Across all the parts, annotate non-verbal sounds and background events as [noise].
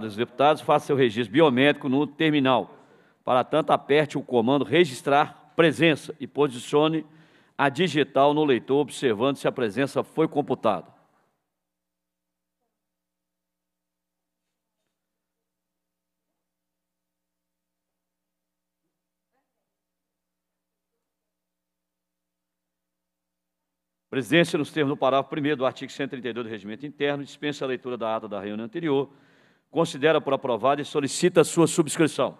dos deputados, faça seu registro biométrico no terminal. Para tanto, aperte o comando registrar presença e posicione a digital no leitor, observando se a presença foi computada. Presidência, nos termos do parágrafo 1 do artigo 132 do Regimento Interno, dispensa a leitura da ata da reunião anterior considera por aprovada e solicita sua subscrição.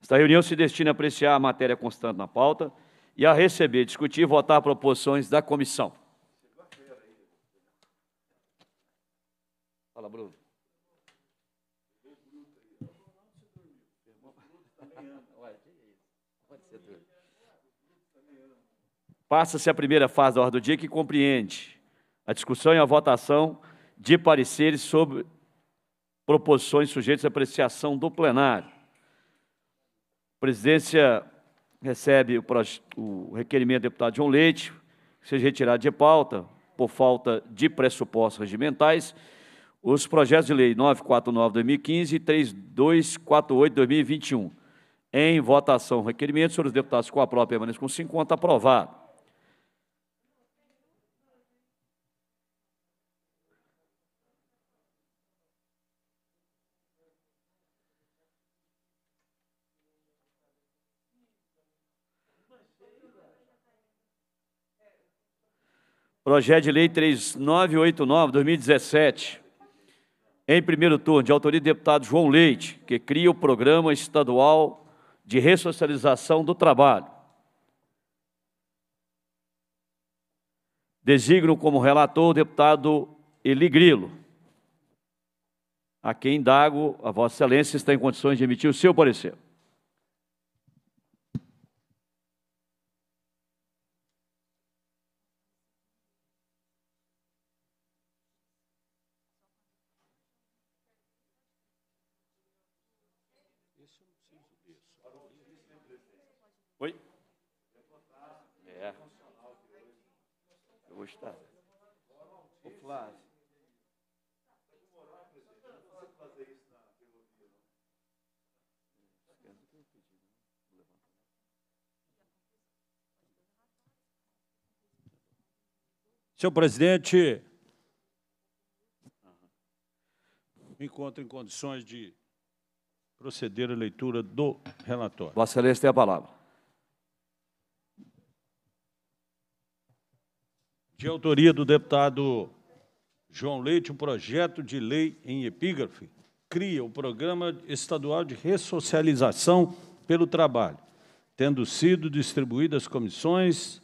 Esta reunião se destina a apreciar a matéria constante na pauta e a receber, discutir e votar proposições da comissão. Fala, Bruno. Passa-se a primeira fase da ordem do dia que compreende a discussão e a votação de pareceres sobre proposições sujeitas à apreciação do plenário. A presidência recebe o, o requerimento do deputado João Leite, que seja retirado de pauta por falta de pressupostos regimentais, os projetos de lei 949-2015 e 3248-2021. Em votação, requerimento, senhores deputados, com a própria permanência com 50, aprovado. Projeto de Lei 3989, 2017, em primeiro turno, de autoria do deputado João Leite, que cria o Programa Estadual de Ressocialização do Trabalho. Designo como relator o deputado Eli Grilo, a quem indago, a Vossa Excelência está em condições de emitir o seu parecer. eu não preciso disso. Oi? É. Eu vou estar. O Flávio. Senhor presidente, me encontro em condições de proceder à leitura do relatório. Vossa Excelência tem a palavra. De autoria do deputado João Leite, um projeto de lei em epígrafe cria o Programa Estadual de Ressocialização pelo Trabalho, tendo sido distribuídas comissões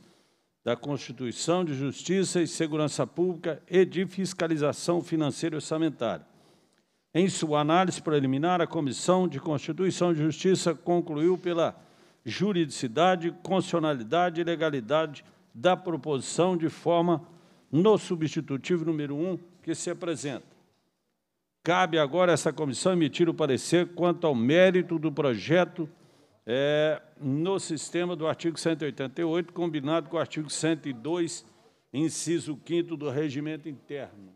da Constituição de Justiça e Segurança Pública e de Fiscalização Financeira e Orçamentária em sua análise preliminar, a Comissão de Constituição e Justiça concluiu pela juridicidade, constitucionalidade e legalidade da proposição de forma no substitutivo número 1 um que se apresenta. Cabe agora essa comissão emitir o parecer quanto ao mérito do projeto é, no sistema do artigo 188, combinado com o artigo 102, inciso 5 do regimento interno.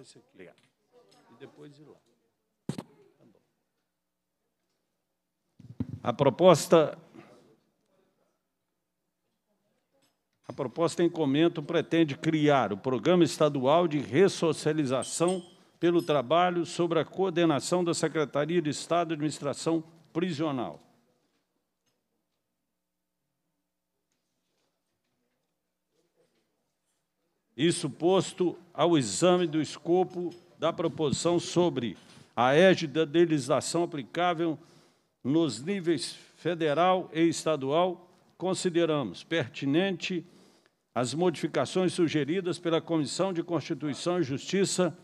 aqui. Obrigado. E depois ir lá. Tá bom. A proposta. A proposta em comento pretende criar o Programa Estadual de Ressocialização pelo Trabalho sobre a coordenação da Secretaria de Estado de Administração Prisional Isso posto ao exame do escopo da proposição sobre a égide de legislação aplicável nos níveis federal e estadual, consideramos pertinente as modificações sugeridas pela Comissão de Constituição e Justiça,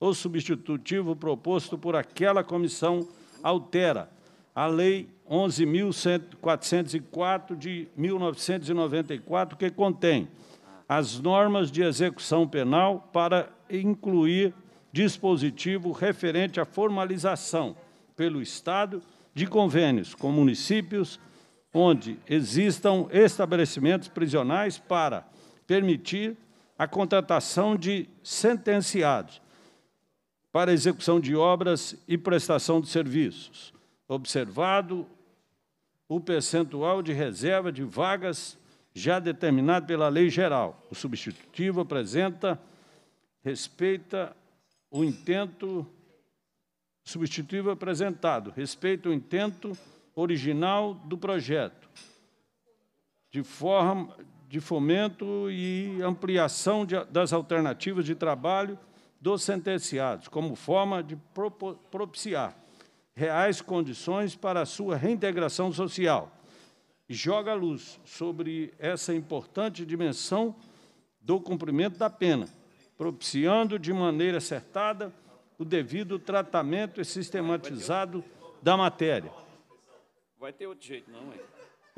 o substitutivo proposto por aquela comissão altera a Lei 11.404 de 1994, que contém as normas de execução penal para incluir dispositivo referente à formalização pelo Estado de convênios com municípios onde existam estabelecimentos prisionais para permitir a contratação de sentenciados para execução de obras e prestação de serviços, observado o percentual de reserva de vagas já determinado pela lei geral. O substitutivo apresenta, respeita o intento substitutivo apresentado, respeita o intento original do projeto, de forma de fomento e ampliação de, das alternativas de trabalho dos sentenciados, como forma de propiciar reais condições para a sua reintegração social joga luz sobre essa importante dimensão do cumprimento da pena, propiciando de maneira acertada o devido tratamento e sistematizado da matéria. Vai ter outro jeito, não, é?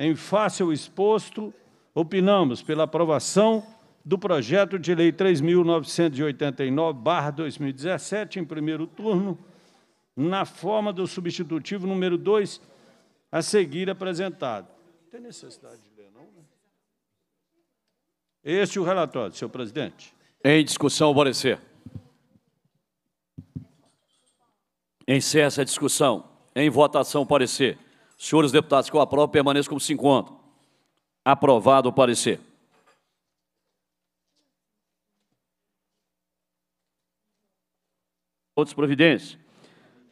Em fácil exposto, opinamos pela aprovação do projeto de lei 3.989-2017, em primeiro turno, na forma do substitutivo número 2, a seguir apresentado tem necessidade de ler, não, né? Este é o relatório, senhor presidente. Em discussão, o parecer. Encerra a discussão. Em votação, o parecer. Senhores deputados que eu aprovo, permaneçam como se encontram. Aprovado o parecer. Outras providências.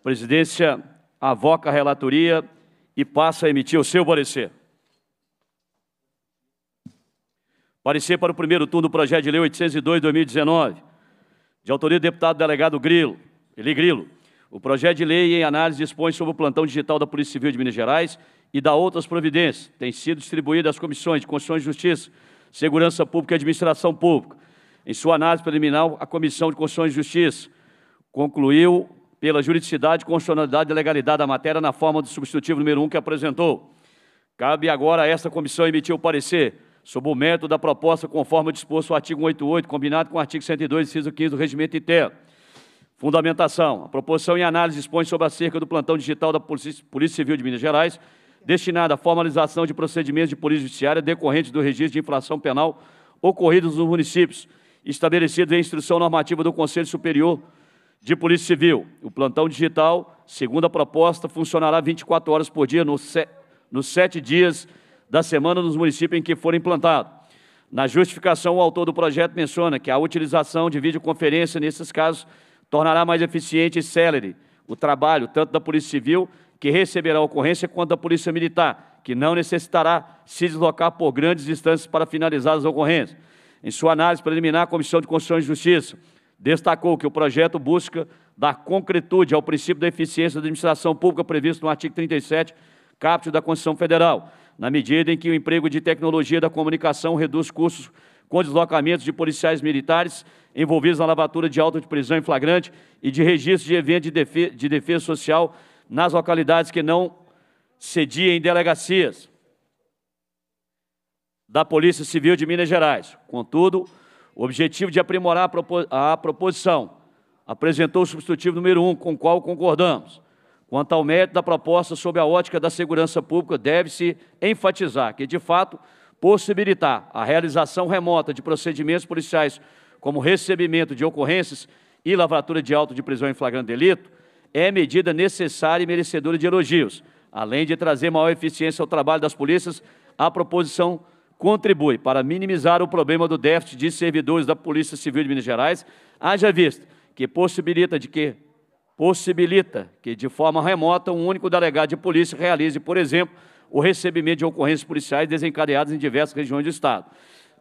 Presidência avoca a relatoria e passa a emitir o seu parecer. Parecer para o primeiro turno do projeto de lei 802-2019, de autoria do deputado delegado Grilo, Eli Grilo. O projeto de lei em análise dispõe sobre o plantão digital da Polícia Civil de Minas Gerais e da outras providências. Tem sido distribuído às comissões de Constituição e Justiça, Segurança Pública e Administração Pública. Em sua análise preliminar, a Comissão de Constituição e Justiça concluiu pela juridicidade, constitucionalidade e legalidade da matéria na forma do substitutivo número 1 um que apresentou. Cabe agora a esta comissão emitir o parecer sob o método da proposta conforme o disposto o artigo 188, combinado com o artigo 102, inciso 15 do Regimento Interno. Fundamentação. A proposição em análise expõe sobre a cerca do plantão digital da Polícia, Polícia Civil de Minas Gerais, destinada à formalização de procedimentos de polícia judiciária decorrentes do registro de infração penal ocorridos nos municípios, estabelecidos em instrução normativa do Conselho Superior de Polícia Civil. O plantão digital, segundo a proposta, funcionará 24 horas por dia nos sete dias da semana nos municípios em que for implantado. Na justificação, o autor do projeto menciona que a utilização de videoconferência nesses casos tornará mais eficiente e célere o trabalho tanto da Polícia Civil, que receberá a ocorrência, quanto da Polícia Militar, que não necessitará se deslocar por grandes distâncias para finalizar as ocorrências. Em sua análise preliminar, a Comissão de Constituição e Justiça destacou que o projeto busca dar concretude ao princípio da eficiência da administração pública previsto no artigo 37, caput da Constituição Federal na medida em que o emprego de tecnologia da comunicação reduz custos com deslocamentos de policiais militares envolvidos na lavatura de auto de prisão em flagrante e de registro de evento de, defe de defesa social nas localidades que não sediam delegacias da Polícia Civil de Minas Gerais. Contudo, o objetivo de aprimorar a, propo a proposição apresentou o substitutivo número 1, um, com o qual concordamos. Quanto ao mérito da proposta sob a ótica da segurança pública, deve-se enfatizar que, de fato, possibilitar a realização remota de procedimentos policiais, como recebimento de ocorrências e lavratura de auto de prisão em flagrante delito, é medida necessária e merecedora de elogios, além de trazer maior eficiência ao trabalho das polícias, a proposição contribui para minimizar o problema do déficit de servidores da Polícia Civil de Minas Gerais, haja vista que possibilita de que possibilita que, de forma remota, um único delegado de polícia realize, por exemplo, o recebimento de ocorrências policiais desencadeadas em diversas regiões do Estado.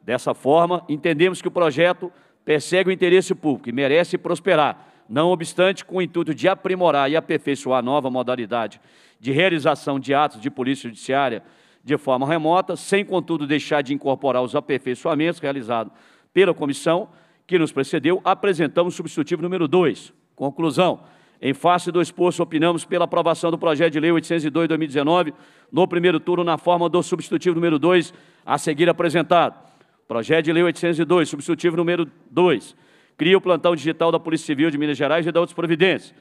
Dessa forma, entendemos que o projeto persegue o interesse público e merece prosperar, não obstante, com o intuito de aprimorar e aperfeiçoar a nova modalidade de realização de atos de polícia judiciária de forma remota, sem, contudo, deixar de incorporar os aperfeiçoamentos realizados pela comissão que nos precedeu, apresentamos o substitutivo número 2. Conclusão. Em face do exposto, opinamos pela aprovação do projeto de lei 802-2019, no primeiro turno, na forma do substitutivo número 2, a seguir apresentado. Projeto de lei 802, substitutivo número 2. Cria o plantão digital da Polícia Civil de Minas Gerais e da outras providências.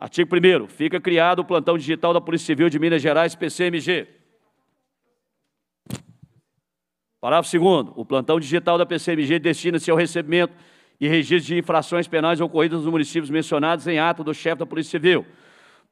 Artigo 1 Fica criado o plantão digital da Polícia Civil de Minas Gerais, PCMG. Parágrafo 2 O plantão digital da PCMG destina-se ao recebimento e registro de infrações penais ocorridas nos municípios mencionados em ato do chefe da Polícia Civil.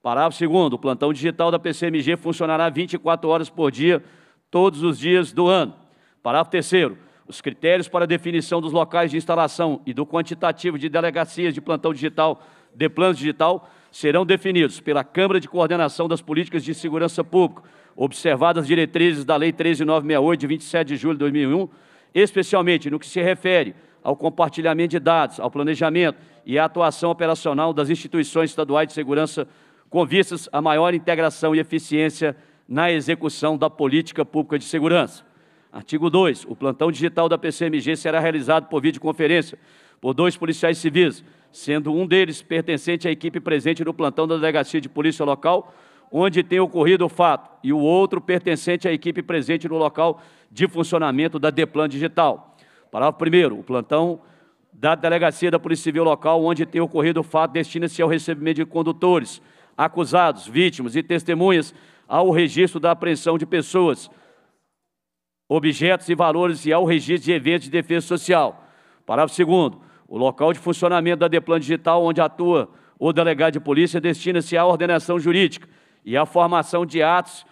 Parágrafo 2 o plantão digital da PCMG funcionará 24 horas por dia, todos os dias do ano. Parágrafo 3 os critérios para definição dos locais de instalação e do quantitativo de delegacias de plantão digital, de planos digital, serão definidos pela Câmara de Coordenação das Políticas de Segurança Pública, observadas as diretrizes da Lei 13968, de 27 de julho de 2001, especialmente no que se refere ao compartilhamento de dados, ao planejamento e à atuação operacional das instituições estaduais de segurança, com vistas à maior integração e eficiência na execução da política pública de segurança. Artigo 2. O plantão digital da PCMG será realizado por videoconferência por dois policiais civis, sendo um deles pertencente à equipe presente no plantão da Delegacia de Polícia Local, onde tem ocorrido o fato, e o outro pertencente à equipe presente no local de funcionamento da Deplan Digital. Parágrafo primeiro, o plantão da delegacia da Polícia Civil local onde tem ocorrido o fato destina-se ao recebimento de condutores, acusados, vítimas e testemunhas ao registro da apreensão de pessoas, objetos e valores e ao registro de eventos de defesa social. Parágrafo segundo, o local de funcionamento da Deplan Digital onde atua o delegado de polícia destina-se à ordenação jurídica e à formação de atos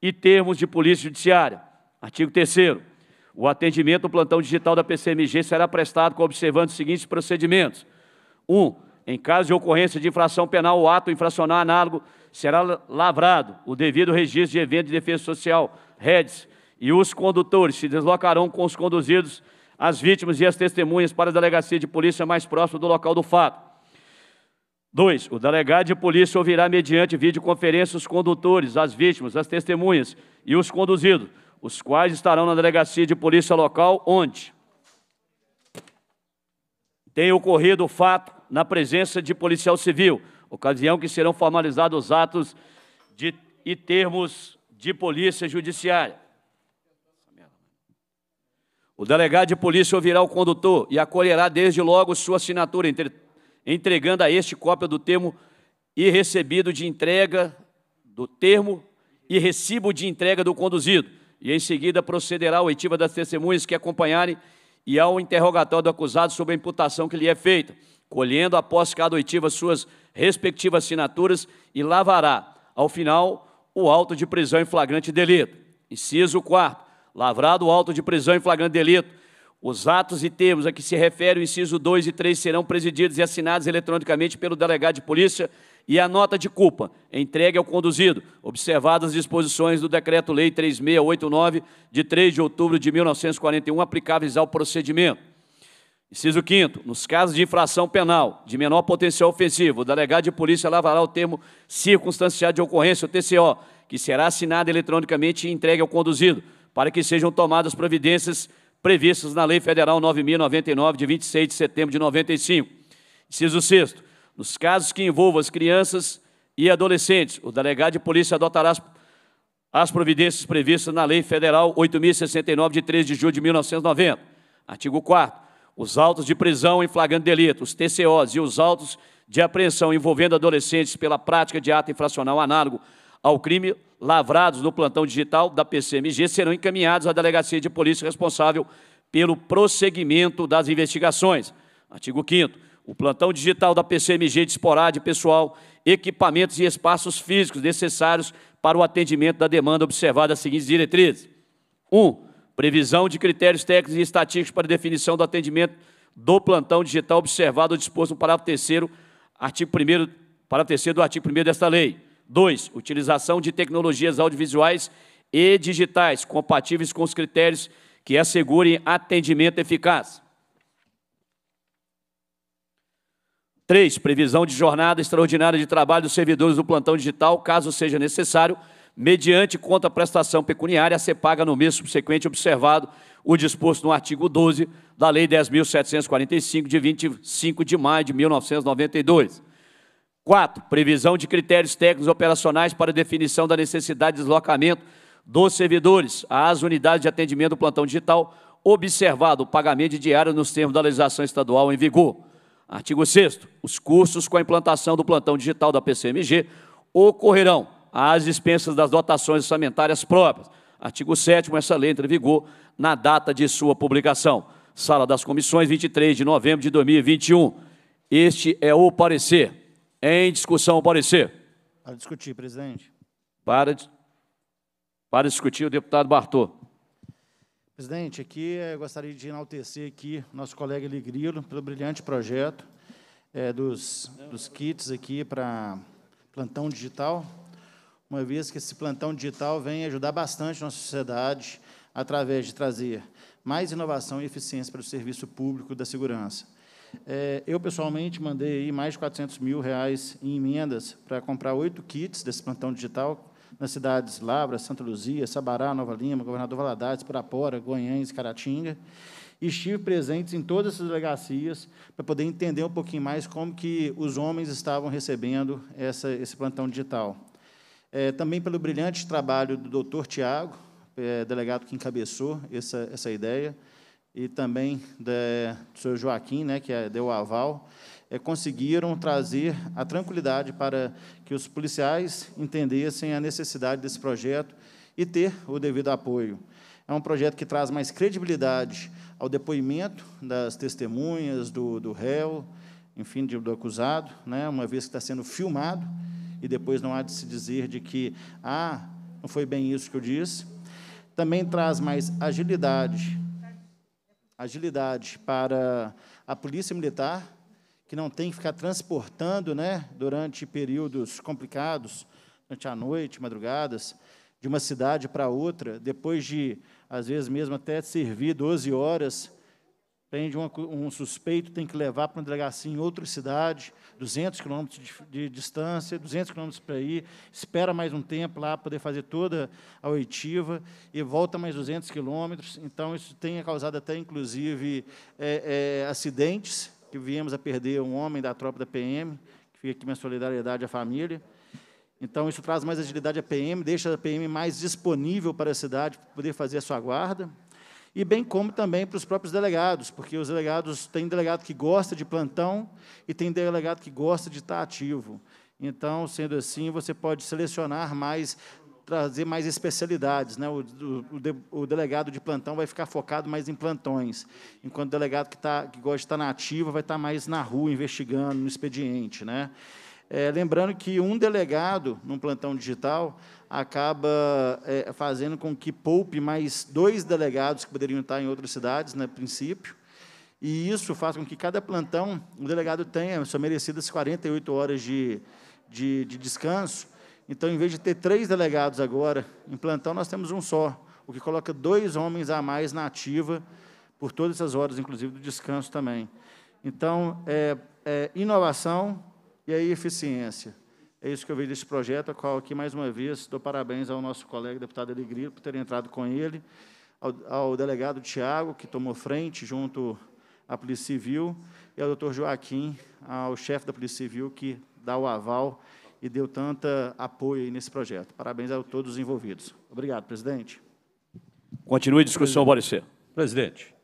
e termos de polícia judiciária. Artigo 3 o atendimento do plantão digital da PCMG será prestado com observando os seguintes procedimentos. 1. Um, em caso de ocorrência de infração penal ou ato infracional análogo, será lavrado o devido registro de evento de defesa social, REDS, e os condutores se deslocarão com os conduzidos, as vítimas e as testemunhas para a delegacia de polícia mais próxima do local do fato. 2. O delegado de polícia ouvirá mediante videoconferência os condutores, as vítimas, as testemunhas e os conduzidos os quais estarão na delegacia de polícia local onde tem ocorrido o fato na presença de policial civil, ocasião que serão formalizados os atos de, e termos de polícia judiciária. O delegado de polícia ouvirá o condutor e acolherá desde logo sua assinatura, entre, entregando a este cópia do termo e recebido de entrega do termo e recibo de entrega do conduzido, e em seguida procederá a oitiva das testemunhas que acompanharem e ao interrogatório do acusado sobre a imputação que lhe é feita, colhendo após cada oitiva suas respectivas assinaturas e lavará, ao final, o auto de prisão em flagrante delito. Inciso 4. Lavrado o auto de prisão em flagrante delito, os atos e termos a que se refere o inciso 2 e 3 serão presididos e assinados eletronicamente pelo delegado de polícia e a nota de culpa entregue ao conduzido, observadas as disposições do Decreto-Lei 3689, de 3 de outubro de 1941, aplicáveis ao procedimento. Inciso 5 nos casos de infração penal de menor potencial ofensivo, o delegado de polícia lavará o termo circunstanciado de ocorrência, o TCO, que será assinado eletronicamente e entregue ao conduzido, para que sejam tomadas providências previstas na Lei Federal 9.099, de 26 de setembro de 95. Inciso 6 nos casos que envolvam as crianças e adolescentes, o delegado de polícia adotará as, as providências previstas na Lei Federal 8.069, de 3 de julho de 1990. Artigo 4 os autos de prisão em flagrante delito, os TCOs e os autos de apreensão envolvendo adolescentes pela prática de ato infracional análogo ao crime lavrados no plantão digital da PCMG serão encaminhados à delegacia de polícia responsável pelo prosseguimento das investigações. Artigo 5 o plantão digital da PCMG disporá de pessoal, equipamentos e espaços físicos necessários para o atendimento da demanda observada as seguintes diretrizes. 1. Um, previsão de critérios técnicos e estatísticos para definição do atendimento do plantão digital observado ou disposto no parágrafo 3 artigo 1 parágrafo 3 do artigo 1 desta lei. 2. Utilização de tecnologias audiovisuais e digitais compatíveis com os critérios que assegurem atendimento eficaz. 3. Previsão de jornada extraordinária de trabalho dos servidores do plantão digital, caso seja necessário, mediante contraprestação pecuniária a ser paga no mês subsequente observado o disposto no artigo 12 da Lei 10.745, de 25 de maio de 1992. 4. Previsão de critérios técnicos operacionais para definição da necessidade de deslocamento dos servidores às unidades de atendimento do plantão digital, observado o pagamento de diário nos termos da legislação estadual em vigor. Artigo 6 Os cursos com a implantação do plantão digital da PCMG ocorrerão às dispensas das dotações orçamentárias próprias. Artigo 7 essa lei entra em vigor na data de sua publicação. Sala das Comissões, 23 de novembro de 2021. Este é o parecer. Em discussão, o parecer. Para discutir, presidente. Para, para discutir, o deputado Bartô. Presidente, aqui eh, eu gostaria de enaltecer aqui nosso colega Eligrilo pelo brilhante projeto é, dos, dos kits aqui para plantão digital, uma vez que esse plantão digital vem ajudar bastante nossa sociedade através de trazer mais inovação e eficiência para o serviço público da segurança. É, eu, pessoalmente, mandei mais de 400 mil reais em emendas para comprar oito kits desse plantão digital, nas cidades Labra, Santa Luzia, Sabará, Nova Lima, Governador Valadares, Pirapora, Goiânia, Caratinga, e estive presente em todas essas delegacias para poder entender um pouquinho mais como que os homens estavam recebendo essa, esse plantão digital. É, também pelo brilhante trabalho do doutor Tiago, é, delegado que encabeçou essa, essa ideia, e também do senhor Joaquim, né, que é, deu o aval, eh, conseguiram trazer a tranquilidade para que os policiais entendessem a necessidade desse projeto e ter o devido apoio. É um projeto que traz mais credibilidade ao depoimento das testemunhas, do, do réu, enfim, do acusado, né, uma vez que está sendo filmado, e depois não há de se dizer de que, ah, não foi bem isso que eu disse. Também traz mais agilidade, agilidade para a polícia militar que não tem que ficar transportando né, durante períodos complicados, durante a noite, madrugadas, de uma cidade para outra, depois de, às vezes mesmo, até servir 12 horas, prende um, um suspeito, tem que levar para uma delegacia em outra cidade, 200 quilômetros de, de, distância, 200 quilômetros para ir, espera mais um tempo lá, para poder fazer toda a oitiva, e volta mais 200 quilômetros. Então, isso tem causado até, inclusive, é, é, acidentes, que viemos a perder um homem da tropa da PM, que fica aqui minha solidariedade à família. Então, isso traz mais agilidade à PM, deixa a PM mais disponível para a cidade para poder fazer a sua guarda, e bem como também para os próprios delegados, porque os delegados, tem delegado que gosta de plantão e tem delegado que gosta de estar ativo. Então, sendo assim, você pode selecionar mais trazer mais especialidades. Né? O, o, de, o, delegado de plantão vai ficar focado mais em plantões, enquanto o delegado que, tá, que gosta de estar na ativa vai estar mais na rua, investigando, no expediente. Né? É, lembrando que um delegado num plantão digital acaba é, fazendo com que poupe mais dois delegados que poderiam estar em outras cidades, no né, princípio, e isso faz com que cada plantão, o delegado tenha só merecidas 48 horas de, de, de descanso, então, em vez de ter três delegados agora, em plantão nós temos um só, o que coloca dois homens a mais na ativa, por todas essas horas, inclusive do descanso também. Então, é, é inovação e aí é eficiência. É isso que eu vejo desse projeto, a qual aqui, mais uma vez, dou parabéns ao nosso colega, deputado Alegria, por ter entrado com ele, ao, ao delegado Tiago, que tomou frente junto à Polícia Civil, e ao doutor Joaquim, ao chefe da Polícia Civil, que dá o aval e deu tanto apoio nesse projeto. Parabéns a todos os envolvidos. Obrigado, presidente. Continue a discussão, Boricê. Presidente.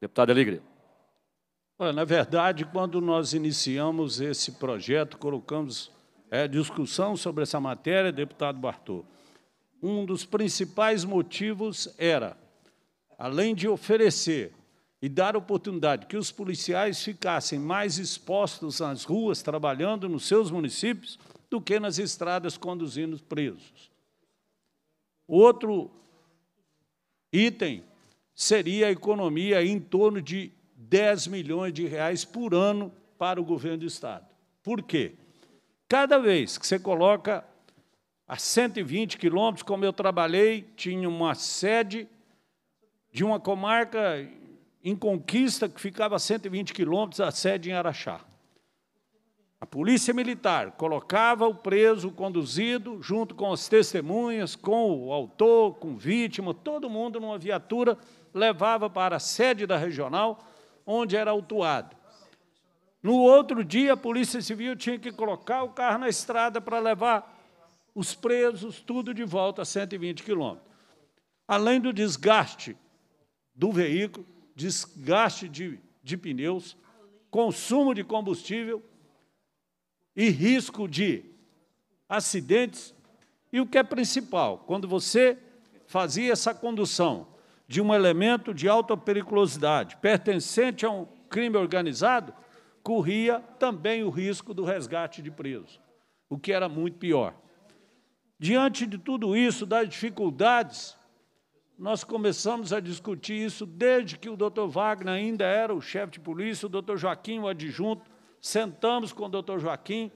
Deputado Alegre. Olha, na verdade, quando nós iniciamos esse projeto, colocamos é, discussão sobre essa matéria, deputado Bartô, um dos principais motivos era, além de oferecer e dar oportunidade que os policiais ficassem mais expostos nas ruas, trabalhando nos seus municípios, do que nas estradas conduzindo presos. Outro item seria a economia em torno de 10 milhões de reais por ano para o governo do Estado. Por quê? Cada vez que você coloca a 120 quilômetros, como eu trabalhei, tinha uma sede de uma comarca em Conquista, que ficava a 120 quilômetros, da sede em Araxá. A polícia militar colocava o preso, conduzido, junto com as testemunhas, com o autor, com vítima, todo mundo numa viatura, levava para a sede da regional, onde era autuado. No outro dia, a Polícia Civil tinha que colocar o carro na estrada para levar os presos, tudo de volta a 120 quilômetros. Além do desgaste do veículo, desgaste de, de pneus, consumo de combustível e risco de acidentes. E o que é principal, quando você fazia essa condução de um elemento de alta periculosidade pertencente a um crime organizado, corria também o risco do resgate de preso, o que era muito pior. Diante de tudo isso, das dificuldades nós começamos a discutir isso desde que o doutor Wagner ainda era o chefe de polícia, o doutor Joaquim, o adjunto. Sentamos com o doutor Joaquim,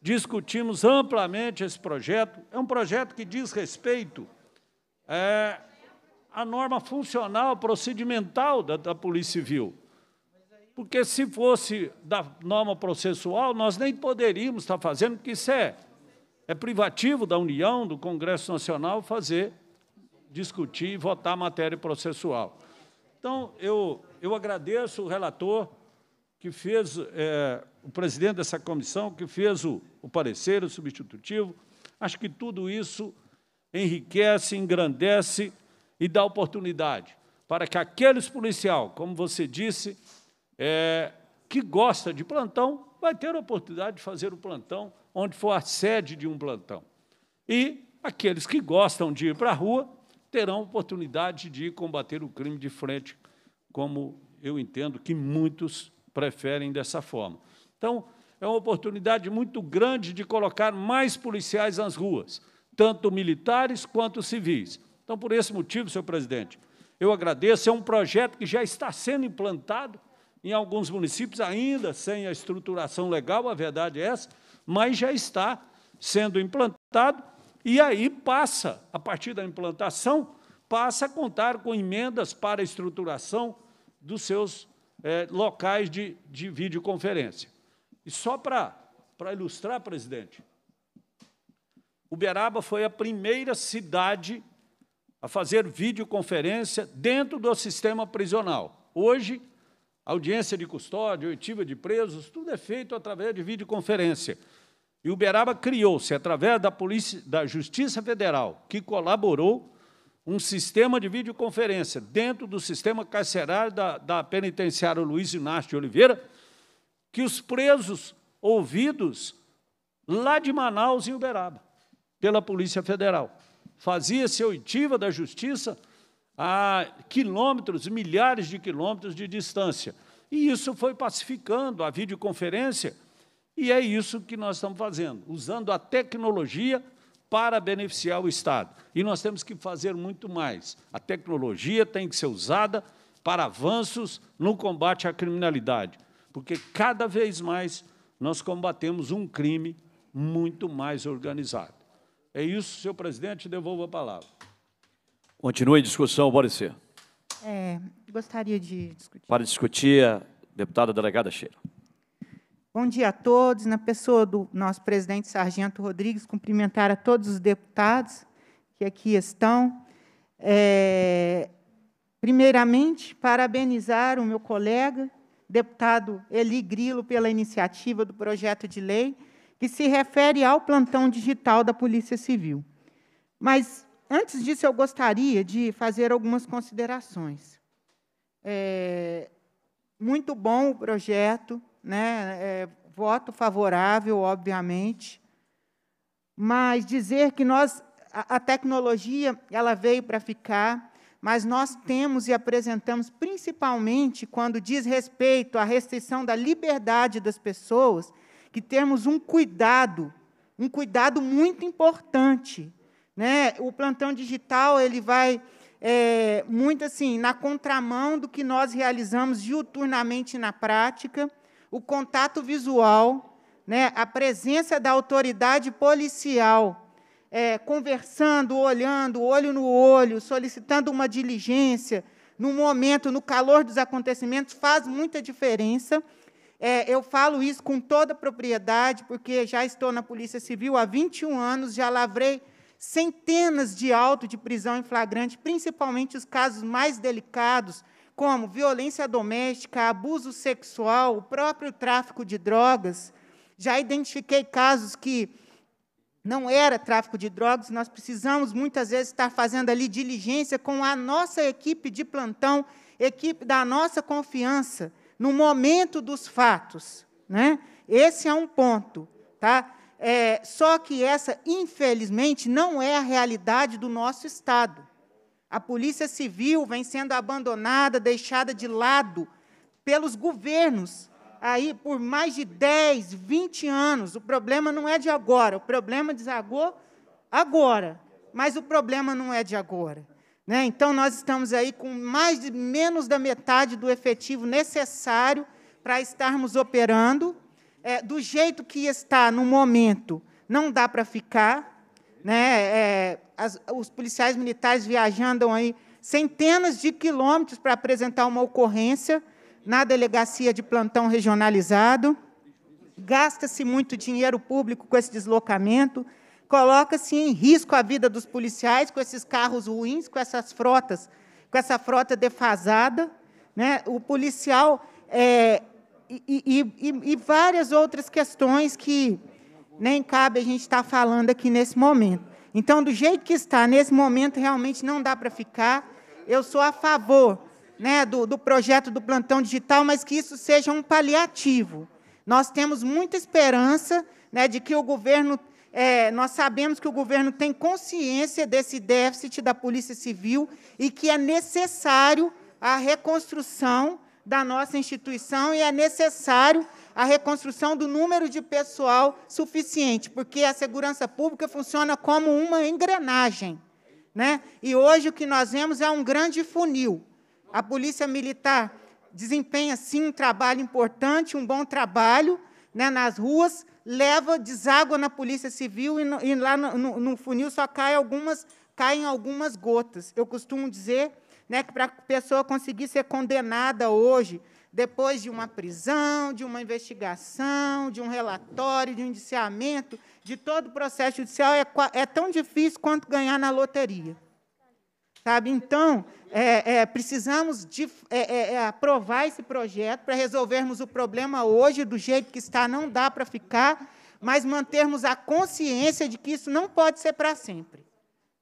discutimos amplamente esse projeto. É um projeto que diz respeito é, à norma funcional, procedimental da, da Polícia Civil. Porque se fosse da norma processual, nós nem poderíamos estar fazendo, porque isso é, é privativo da União, do Congresso Nacional, fazer discutir e votar a matéria processual. Então, eu, eu agradeço o relator que fez, é, o presidente dessa comissão, que fez o, o parecer, o substitutivo. Acho que tudo isso enriquece, engrandece e dá oportunidade para que aqueles policial, como você disse, é, que gosta de plantão, vai ter a oportunidade de fazer o plantão onde for a sede de um plantão. E aqueles que gostam de ir para a rua terão oportunidade de combater o crime de frente, como eu entendo que muitos preferem dessa forma. Então, é uma oportunidade muito grande de colocar mais policiais nas ruas, tanto militares quanto civis. Então, por esse motivo, senhor presidente, eu agradeço. É um projeto que já está sendo implantado em alguns municípios, ainda sem a estruturação legal, a verdade é essa, mas já está sendo implantado e aí passa, a partir da implantação, passa a contar com emendas para a estruturação dos seus é, locais de, de videoconferência. E só para ilustrar, presidente, Uberaba foi a primeira cidade a fazer videoconferência dentro do sistema prisional. Hoje, audiência de custódia, oitiva de presos, tudo é feito através de videoconferência. E Uberaba criou-se, através da, polícia, da Justiça Federal, que colaborou, um sistema de videoconferência dentro do sistema carcerário da, da penitenciária Luiz Inácio de Oliveira, que os presos ouvidos lá de Manaus, em Uberaba, pela Polícia Federal. Fazia-se oitiva da justiça a quilômetros, milhares de quilômetros de distância. E isso foi pacificando a videoconferência e é isso que nós estamos fazendo, usando a tecnologia para beneficiar o Estado. E nós temos que fazer muito mais. A tecnologia tem que ser usada para avanços no combate à criminalidade, porque cada vez mais nós combatemos um crime muito mais organizado. É isso, senhor presidente, devolvo a palavra. Continue a discussão, Borecer. É, gostaria de discutir. Para discutir, a deputada delegada Cheira. Bom dia a todos. Na pessoa do nosso presidente Sargento Rodrigues, cumprimentar a todos os deputados que aqui estão. É, primeiramente, parabenizar o meu colega, deputado Eli Grilo, pela iniciativa do projeto de lei que se refere ao plantão digital da Polícia Civil. Mas, antes disso, eu gostaria de fazer algumas considerações. É, muito bom o projeto, né, é, voto favorável, obviamente, mas dizer que nós a, a tecnologia ela veio para ficar, mas nós temos e apresentamos principalmente quando diz respeito à restrição da liberdade das pessoas, que temos um cuidado, um cuidado muito importante, né? O plantão digital ele vai é, muito assim na contramão do que nós realizamos diuturnamente na prática o contato visual, né, a presença da autoridade policial, é, conversando, olhando, olho no olho, solicitando uma diligência, no momento, no calor dos acontecimentos, faz muita diferença. É, eu falo isso com toda propriedade, porque já estou na Polícia Civil há 21 anos, já lavrei centenas de autos de prisão em flagrante, principalmente os casos mais delicados, como violência doméstica, abuso sexual, o próprio tráfico de drogas. Já identifiquei casos que não era tráfico de drogas, nós precisamos muitas vezes estar fazendo ali diligência com a nossa equipe de plantão, equipe da nossa confiança, no momento dos fatos. Né? Esse é um ponto. Tá? É, só que essa, infelizmente, não é a realidade do nosso Estado. A polícia civil vem sendo abandonada, deixada de lado pelos governos. Aí, por mais de 10, 20 anos, o problema não é de agora, o problema desagou agora, mas o problema não é de agora. Né? Então, nós estamos aí com mais de menos da metade do efetivo necessário para estarmos operando. É, do jeito que está no momento, não dá para ficar, né? É, as, os policiais militares viajando aí centenas de quilômetros para apresentar uma ocorrência na delegacia de plantão regionalizado. Gasta-se muito dinheiro público com esse deslocamento, coloca-se em risco a vida dos policiais com esses carros ruins, com essas frotas, com essa frota defasada. Né? O policial é, e, e, e, e várias outras questões que nem cabe a gente estar falando aqui nesse momento. Então, do jeito que está nesse momento, realmente não dá para ficar. Eu sou a favor né, do, do projeto do plantão digital, mas que isso seja um paliativo. Nós temos muita esperança né, de que o governo é, nós sabemos que o governo tem consciência desse déficit da Polícia Civil e que é necessário a reconstrução da nossa instituição e é necessário a reconstrução do número de pessoal suficiente, porque a segurança pública funciona como uma engrenagem. Né? E hoje o que nós vemos é um grande funil. A Polícia Militar desempenha, sim, um trabalho importante, um bom trabalho né, nas ruas, leva deságua na Polícia Civil e, no, e lá no, no, funil só cai algumas, caem algumas gotas. Eu costumo dizer né, que para a pessoa conseguir ser condenada hoje depois de uma prisão, de uma investigação, de um relatório, de um indiciamento, de todo o processo judicial, é, é tão difícil quanto ganhar na loteria. Sabe? Então, é, é, precisamos de, é, é, é aprovar esse projeto para resolvermos o problema hoje, do jeito que está, não dá para ficar, mas mantermos a consciência de que isso não pode ser para sempre.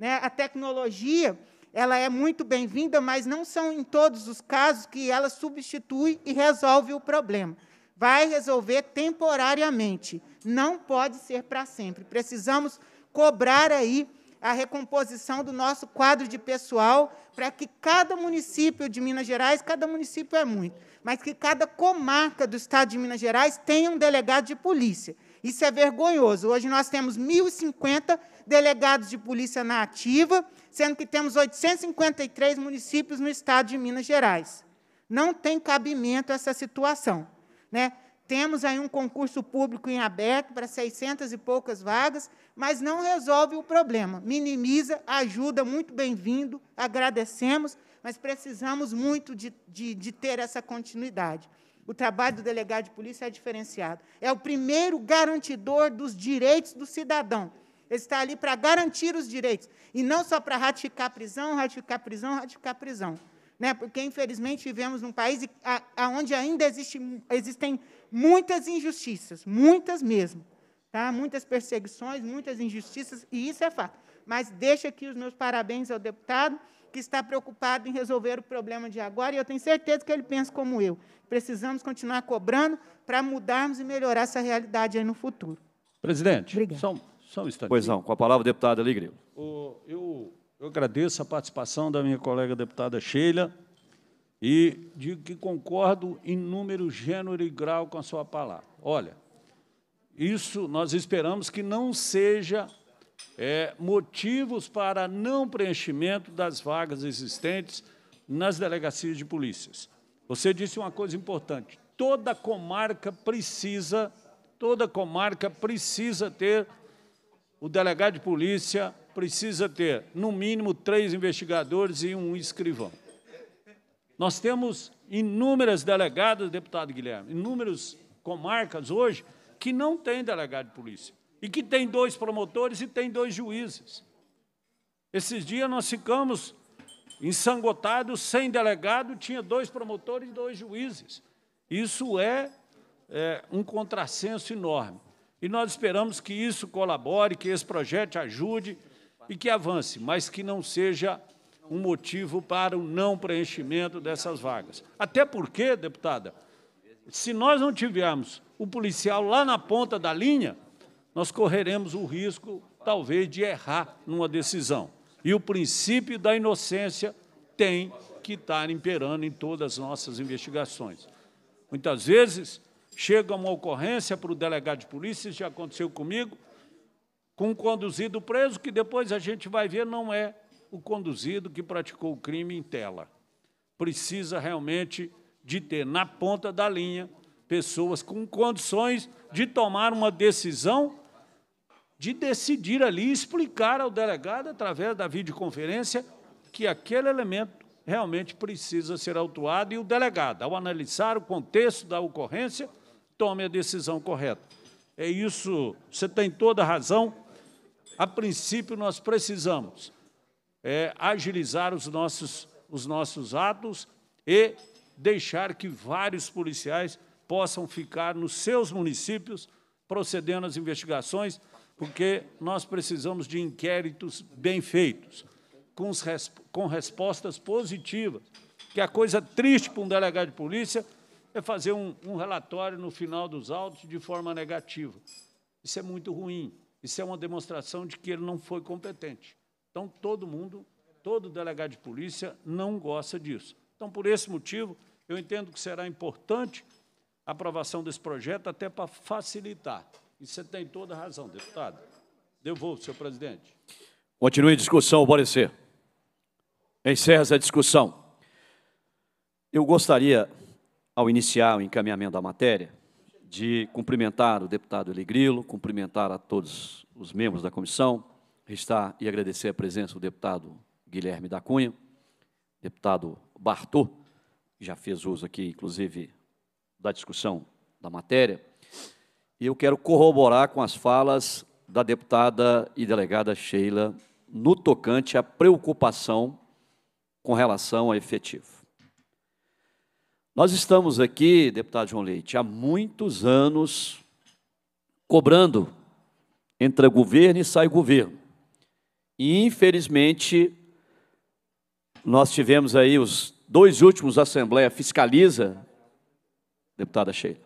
Né? A tecnologia ela é muito bem-vinda, mas não são em todos os casos que ela substitui e resolve o problema. Vai resolver temporariamente, não pode ser para sempre. Precisamos cobrar aí a recomposição do nosso quadro de pessoal para que cada município de Minas Gerais, cada município é muito, mas que cada comarca do estado de Minas Gerais tenha um delegado de polícia. Isso é vergonhoso. Hoje nós temos 1.050 delegados de polícia na ativa, sendo que temos 853 municípios no estado de Minas Gerais. Não tem cabimento essa situação. Né? Temos aí um concurso público em aberto para 600 e poucas vagas, mas não resolve o problema. Minimiza, ajuda, muito bem-vindo, agradecemos, mas precisamos muito de, de, de ter essa continuidade. O trabalho do delegado de polícia é diferenciado. É o primeiro garantidor dos direitos do cidadão. Ele está ali para garantir os direitos, e não só para ratificar prisão, ratificar prisão, ratificar prisão. Né? Porque, infelizmente, vivemos num país onde ainda existe, existem muitas injustiças, muitas mesmo. Tá? Muitas perseguições, muitas injustiças, e isso é fato. Mas deixo aqui os meus parabéns ao deputado que está preocupado em resolver o problema de agora, e eu tenho certeza que ele pensa como eu. Precisamos continuar cobrando para mudarmos e melhorar essa realidade aí no futuro. Presidente, são só, só um instante. Pois não, com a palavra, deputado Aligreiro. eu, eu agradeço a participação da minha colega deputada Sheila e digo que concordo em número, gênero e grau com a sua palavra. Olha, isso nós esperamos que não seja é, motivos para não preenchimento das vagas existentes nas delegacias de polícias. Você disse uma coisa importante: toda comarca precisa, toda comarca precisa ter o delegado de polícia precisa ter, no mínimo, três investigadores e um escrivão. Nós temos inúmeras delegadas, deputado Guilherme, inúmeras comarcas hoje que não têm delegado de polícia e que tem dois promotores e tem dois juízes. Esses dias nós ficamos ensangotados, sem delegado, tinha dois promotores e dois juízes. Isso é, é um contrassenso enorme. E nós esperamos que isso colabore, que esse projeto ajude e que avance, mas que não seja um motivo para o não preenchimento dessas vagas. Até porque, deputada, se nós não tivermos o policial lá na ponta da linha, nós correremos o risco, talvez, de errar numa decisão. E o princípio da inocência tem que estar imperando em todas as nossas investigações. Muitas vezes chega uma ocorrência para o delegado de polícia, isso já aconteceu comigo, com um conduzido preso, que depois a gente vai ver não é o conduzido que praticou o crime em tela. Precisa realmente de ter na ponta da linha pessoas com condições de tomar uma decisão de decidir ali explicar ao delegado, através da videoconferência, que aquele elemento realmente precisa ser autuado e o delegado, ao analisar o contexto da ocorrência, tome a decisão correta. É isso, você tem toda a razão. A princípio, nós precisamos é, agilizar os nossos, os nossos atos e deixar que vários policiais possam ficar nos seus municípios procedendo às investigações porque nós precisamos de inquéritos bem feitos, com, resp com respostas positivas. Que a coisa triste para um delegado de polícia é fazer um, um relatório no final dos autos de forma negativa. Isso é muito ruim. Isso é uma demonstração de que ele não foi competente. Então, todo mundo, todo delegado de polícia não gosta disso. Então, por esse motivo, eu entendo que será importante a aprovação desse projeto até para facilitar e você tem toda a razão, deputado. Devolvo, senhor presidente. Continue a discussão, parecer. Encerra essa discussão. Eu gostaria, ao iniciar o encaminhamento da matéria, de cumprimentar o deputado Eli cumprimentar a todos os membros da comissão, registrar e agradecer a presença do deputado Guilherme da Cunha, deputado Bartô, que já fez uso aqui, inclusive, da discussão da matéria, e eu quero corroborar com as falas da deputada e delegada Sheila no tocante à preocupação com relação ao efetivo. Nós estamos aqui, deputado João Leite, há muitos anos cobrando entre governo e sai governo. E, infelizmente, nós tivemos aí os dois últimos Assembleia Fiscaliza, deputada Sheila,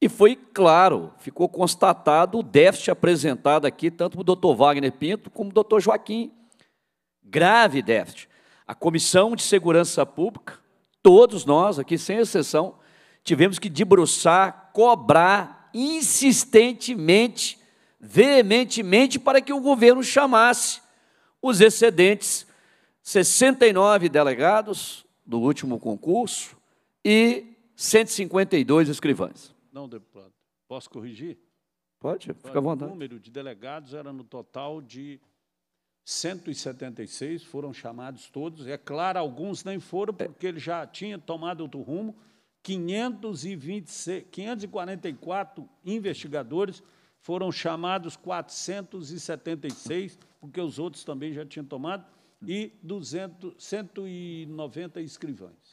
e foi claro, ficou constatado o déficit apresentado aqui, tanto para o doutor Wagner Pinto como o doutor Joaquim. Grave déficit. A Comissão de Segurança Pública, todos nós aqui, sem exceção, tivemos que debruçar, cobrar insistentemente, veementemente, para que o governo chamasse os excedentes, 69 delegados do último concurso e 152 escrivães. Não, deputado. Posso corrigir? Pode, fica à vontade. O número de delegados era no total de 176, foram chamados todos. É claro, alguns nem foram, é. porque ele já tinha tomado outro rumo. 526, 544 investigadores foram chamados 476, porque os outros também já tinham tomado, e 200, 190 escrivães.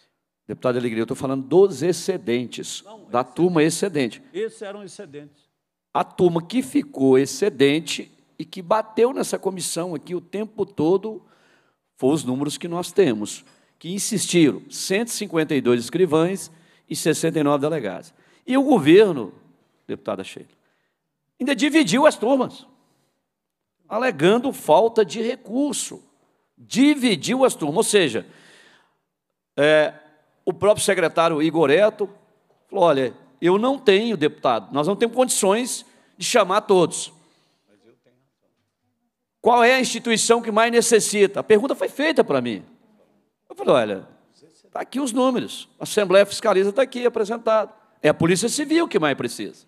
Deputado Alegria, eu estou falando dos excedentes, Não, da excedente. turma excedente. Esses eram excedentes. A turma que ficou excedente e que bateu nessa comissão aqui o tempo todo, foram os números que nós temos, que insistiram, 152 escrivães e 69 delegados. E o governo, deputada Sheila, ainda dividiu as turmas, alegando falta de recurso. Dividiu as turmas, ou seja, é, o próprio secretário Igor Eto falou: olha, eu não tenho, deputado, nós não temos condições de chamar todos. Qual é a instituição que mais necessita? A pergunta foi feita para mim. Eu falei: olha, está aqui os números. A Assembleia Fiscaliza está aqui apresentado. É a Polícia Civil que mais precisa.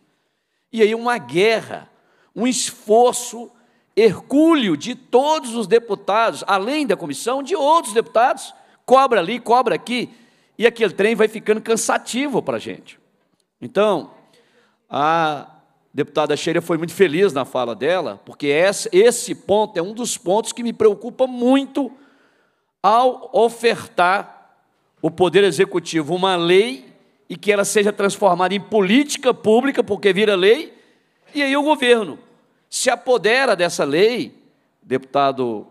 E aí, uma guerra, um esforço hercúleo de todos os deputados, além da comissão, de outros deputados, cobra ali, cobra aqui, e aquele trem vai ficando cansativo para a gente. Então, a deputada Sheila foi muito feliz na fala dela, porque esse ponto é um dos pontos que me preocupa muito ao ofertar o Poder Executivo uma lei e que ela seja transformada em política pública, porque vira lei, e aí o governo se apodera dessa lei, deputado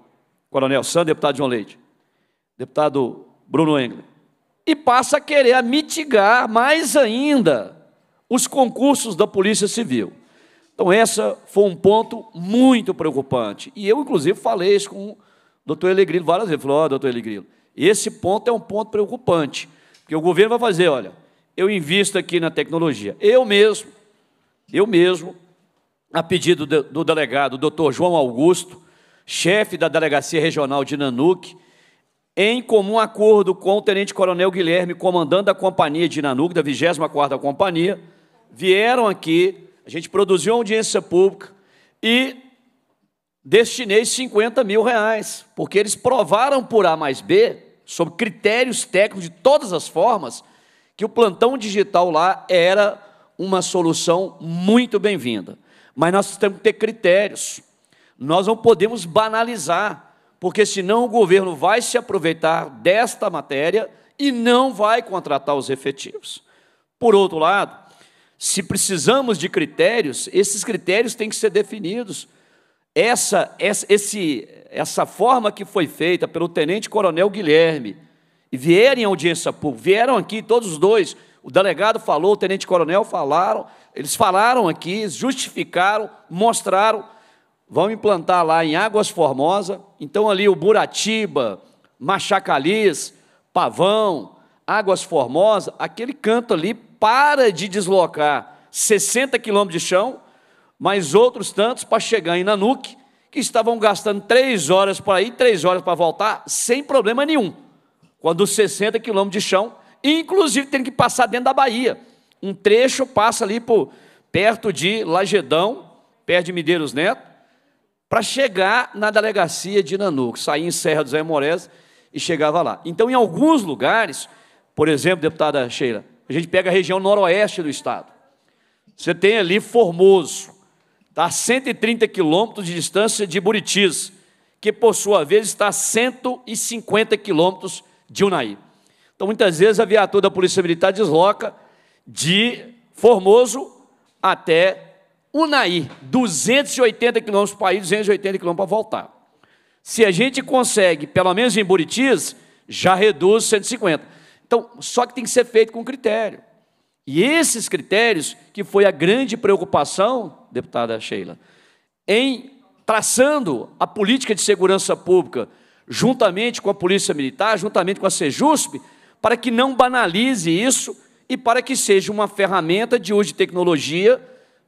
Coronel Sandro, deputado João Leite, deputado Bruno Engler, e passa a querer a mitigar mais ainda os concursos da Polícia Civil. Então, essa foi um ponto muito preocupante. E eu, inclusive, falei isso com o doutor Elegrilo várias vezes. Falei, ó, oh, doutor Elegrilo, esse ponto é um ponto preocupante, porque o governo vai fazer, olha, eu invisto aqui na tecnologia. Eu mesmo, eu mesmo, a pedido do delegado, doutor João Augusto, chefe da Delegacia Regional de Nanuque, em comum acordo com o tenente-coronel Guilherme, comandante da companhia de Nanuc, da 24ª Companhia, vieram aqui, a gente produziu uma audiência pública e destinei 50 mil reais, porque eles provaram por A mais B, sob critérios técnicos de todas as formas, que o plantão digital lá era uma solução muito bem-vinda. Mas nós temos que ter critérios. Nós não podemos banalizar porque senão o governo vai se aproveitar desta matéria e não vai contratar os efetivos. Por outro lado, se precisamos de critérios, esses critérios têm que ser definidos. Essa, essa, esse, essa forma que foi feita pelo tenente-coronel Guilherme, e vierem à audiência pública, vieram aqui todos os dois, o delegado falou, o tenente-coronel falaram, eles falaram aqui, justificaram, mostraram vão implantar lá em Águas Formosa, então ali o Buratiba, Machacalis, Pavão, Águas Formosa, aquele canto ali para de deslocar 60 quilômetros de chão, mas outros tantos para chegar em Nanuque, que estavam gastando três horas para ir, três horas para voltar, sem problema nenhum. Quando 60 quilômetros de chão, inclusive tem que passar dentro da Bahia. Um trecho passa ali por, perto de Lagedão, perto de Medeiros Neto, para chegar na delegacia de Nanuco. Saía em Serra dos Aimorés e chegava lá. Então, em alguns lugares, por exemplo, deputada Sheila, a gente pega a região noroeste do estado. Você tem ali Formoso, está a 130 quilômetros de distância de Buritis, que por sua vez está a 150 quilômetros de Unai. Então, muitas vezes, a viatura da Polícia Militar desloca de Formoso até Unaí, 280 quilômetros para ir, 280 quilômetros para voltar. Se a gente consegue, pelo menos em Buritis, já reduz 150. Então, só que tem que ser feito com critério. E esses critérios, que foi a grande preocupação, deputada Sheila, em traçando a política de segurança pública juntamente com a Polícia Militar, juntamente com a Sejusp, para que não banalize isso e para que seja uma ferramenta de uso de tecnologia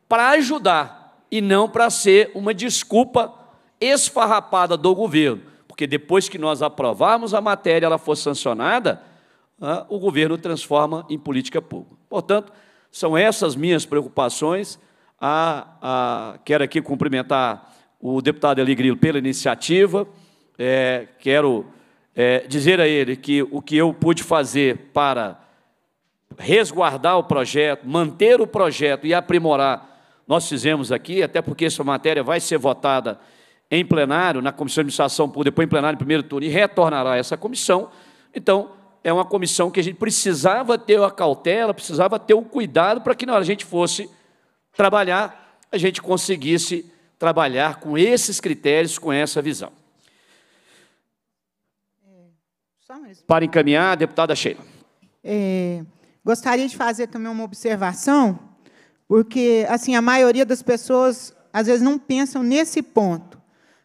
para ajudar e não para ser uma desculpa esfarrapada do governo. Porque depois que nós aprovarmos a matéria, ela for sancionada, ah, o governo transforma em política pública. Portanto, são essas minhas preocupações. A, ah, a, ah, quero aqui cumprimentar o deputado Eligrilo pela iniciativa. É, quero é, dizer a ele que o que eu pude fazer para resguardar o projeto, manter o projeto e aprimorar nós fizemos aqui, até porque essa matéria vai ser votada em plenário, na comissão de administração pública, depois em plenário em primeiro turno, e retornará a essa comissão. Então, é uma comissão que a gente precisava ter a cautela, precisava ter o cuidado para que na hora a gente fosse trabalhar, a gente conseguisse trabalhar com esses critérios, com essa visão. Para encaminhar, deputada Sheila. É, gostaria de fazer também uma observação porque assim, a maioria das pessoas às vezes não pensam nesse ponto.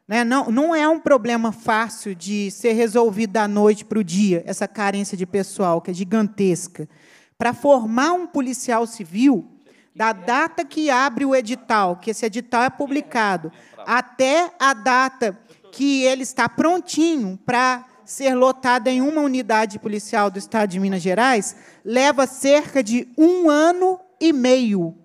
Né? Não, não é um problema fácil de ser resolvido da noite para o dia, essa carência de pessoal, que é gigantesca. Para formar um policial civil, da data que abre o edital, que esse edital é publicado, até a data que ele está prontinho para ser lotado em uma unidade policial do Estado de Minas Gerais, leva cerca de um ano e meio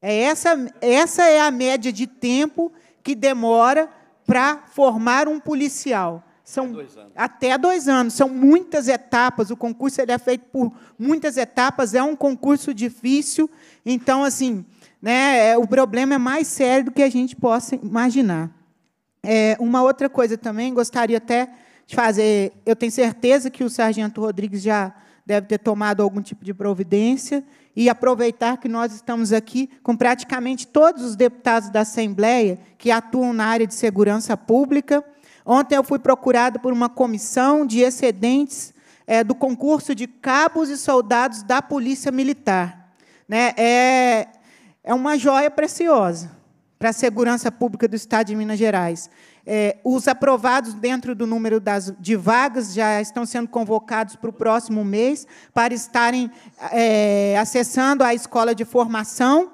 é essa, essa é a média de tempo que demora para formar um policial. São até dois, anos. até dois anos. São muitas etapas. O concurso ele é feito por muitas etapas. É um concurso difícil. Então, assim, né, é, o problema é mais sério do que a gente possa imaginar. É, uma outra coisa também, gostaria até de fazer. Eu tenho certeza que o Sargento Rodrigues já deve ter tomado algum tipo de providência e aproveitar que nós estamos aqui com praticamente todos os deputados da Assembleia que atuam na área de segurança pública. Ontem eu fui procurado por uma comissão de excedentes é, do concurso de cabos e soldados da Polícia Militar. Né? É, é uma joia preciosa para a segurança pública do Estado de Minas Gerais. É, os aprovados dentro do número das, de vagas já estão sendo convocados para o próximo mês para estarem é, acessando a escola de formação.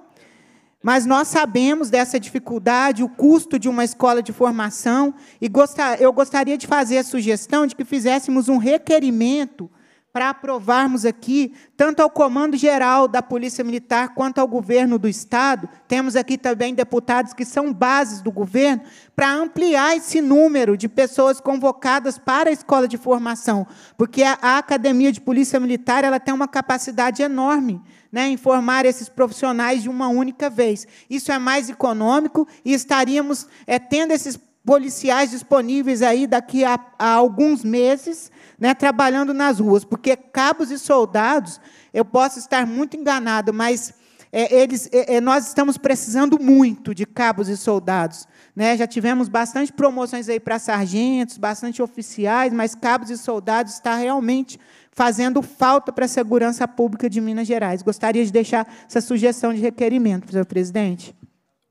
Mas nós sabemos dessa dificuldade, o custo de uma escola de formação, e gostar, eu gostaria de fazer a sugestão de que fizéssemos um requerimento para aprovarmos aqui, tanto ao Comando Geral da Polícia Militar quanto ao governo do Estado, temos aqui também deputados que são bases do governo, para ampliar esse número de pessoas convocadas para a escola de formação, porque a, Academia de Polícia Militar ela tem uma capacidade enorme né, em formar esses profissionais de uma única vez. Isso é mais econômico e estaríamos é, tendo esses policiais disponíveis aí daqui a, a alguns meses, né, trabalhando nas ruas, porque cabos e soldados, eu posso estar muito enganado, mas é, eles, é, é, nós estamos precisando muito de cabos e soldados. Né? Já tivemos bastante promoções aí para sargentos, bastante oficiais, mas cabos e soldados está realmente fazendo falta para a segurança pública de Minas Gerais. Gostaria de deixar essa sugestão de requerimento, senhor presidente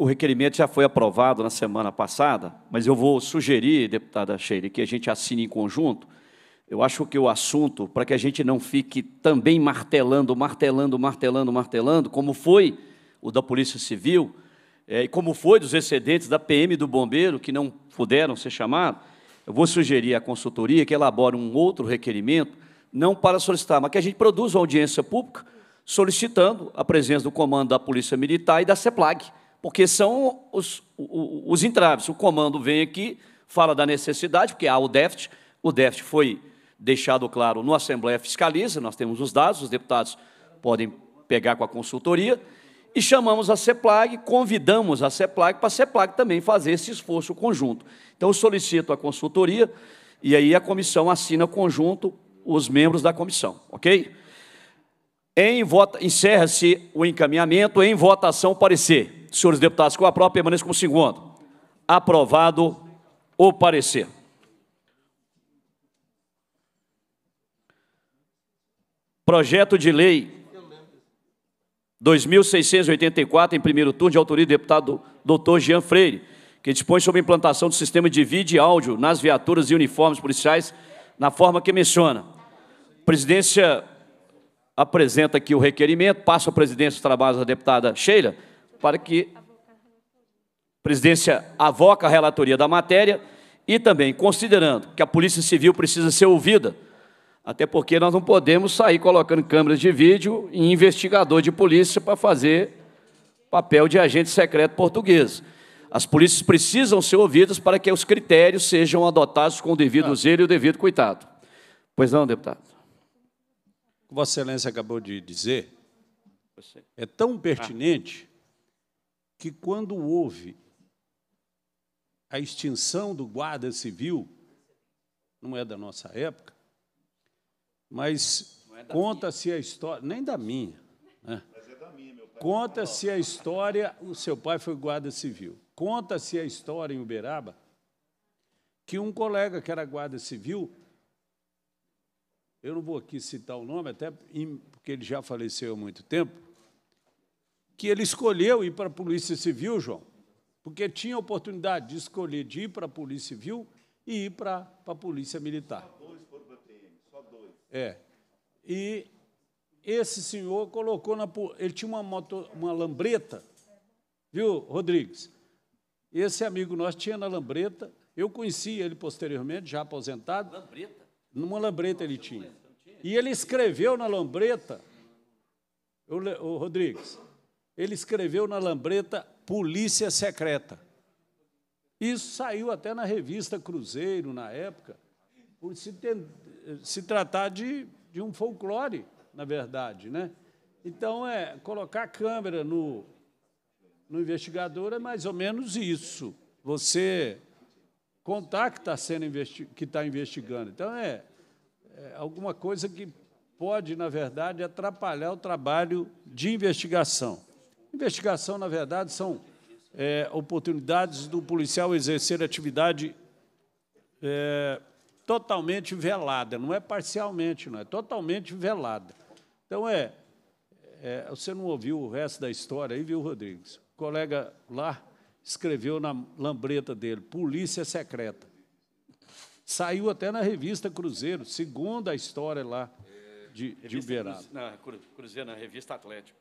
o requerimento já foi aprovado na semana passada, mas eu vou sugerir, deputada Sheila, que a gente assine em conjunto. Eu acho que o assunto, para que a gente não fique também martelando, martelando, martelando, martelando, como foi o da Polícia Civil, é, e como foi dos excedentes da PM e do Bombeiro, que não puderam ser chamados, eu vou sugerir à consultoria que elabore um outro requerimento, não para solicitar, mas que a gente produza uma audiência pública solicitando a presença do comando da Polícia Militar e da CEPLAG, porque são os, os entraves. O comando vem aqui, fala da necessidade, porque há o déficit, o déficit foi deixado claro no Assembleia Fiscaliza, nós temos os dados, os deputados podem pegar com a consultoria, e chamamos a CEPLAG, convidamos a CEPLAG para a CEPLAG também fazer esse esforço conjunto. Então, eu solicito a consultoria e aí a comissão assina conjunto os membros da comissão, ok? Encerra-se o encaminhamento em votação parecer senhores deputados, com a própria, permaneça como segundo. Aprovado o parecer. Projeto de lei 2684, em primeiro turno, de autoria do deputado doutor Jean Freire, que dispõe sobre a implantação do sistema de vídeo e áudio nas viaturas e uniformes policiais, na forma que menciona. A presidência apresenta aqui o requerimento, passa a presidência dos trabalhos da deputada Sheila, para que a presidência avoca a relatoria da matéria e também considerando que a Polícia Civil precisa ser ouvida, até porque nós não podemos sair colocando câmeras de vídeo e investigador de polícia para fazer papel de agente secreto português. As polícias precisam ser ouvidas para que os critérios sejam adotados com o devido zelo e o devido cuidado. Pois não, deputado? Vossa Excelência acabou de dizer, é tão pertinente que quando houve a extinção do guarda civil, não é da nossa época, mas é conta-se a história, nem da minha. Né? É conta-se é a história, o seu pai foi guarda civil. Conta-se a história em Uberaba que um colega que era guarda civil, eu não vou aqui citar o nome, até porque ele já faleceu há muito tempo, que ele escolheu ir para a Polícia Civil, João, porque tinha a oportunidade de escolher de ir para a Polícia Civil e ir para, para a Polícia Militar. Só dois foram para a PM, só dois. É. E esse senhor colocou na. Ele tinha uma, moto, uma lambreta, viu, Rodrigues? Esse amigo nosso tinha na lambreta. Eu conheci ele posteriormente, já aposentado. Lambreta? Numa lambreta ele tinha. E ele escreveu na lambreta, o Rodrigues, ele escreveu na lambreta Polícia Secreta. Isso saiu até na revista Cruzeiro, na época, por se, ter, se tratar de, de um folclore, na verdade. Né? Então, é, colocar a câmera no, no investigador é mais ou menos isso. Você contar que está sendo investi que está investigando. Então é, é, alguma coisa que pode, na verdade, atrapalhar o trabalho de investigação. Investigação, na verdade, são é, oportunidades do policial exercer atividade é, totalmente velada, não é parcialmente, não é totalmente velada. Então, é, é, você não ouviu o resto da história aí, viu, Rodrigues? O colega lá escreveu na lambreta dele, polícia secreta. Saiu até na revista Cruzeiro, segundo a história lá de, de Uberaba. Cruzeiro, na, na revista Atlético.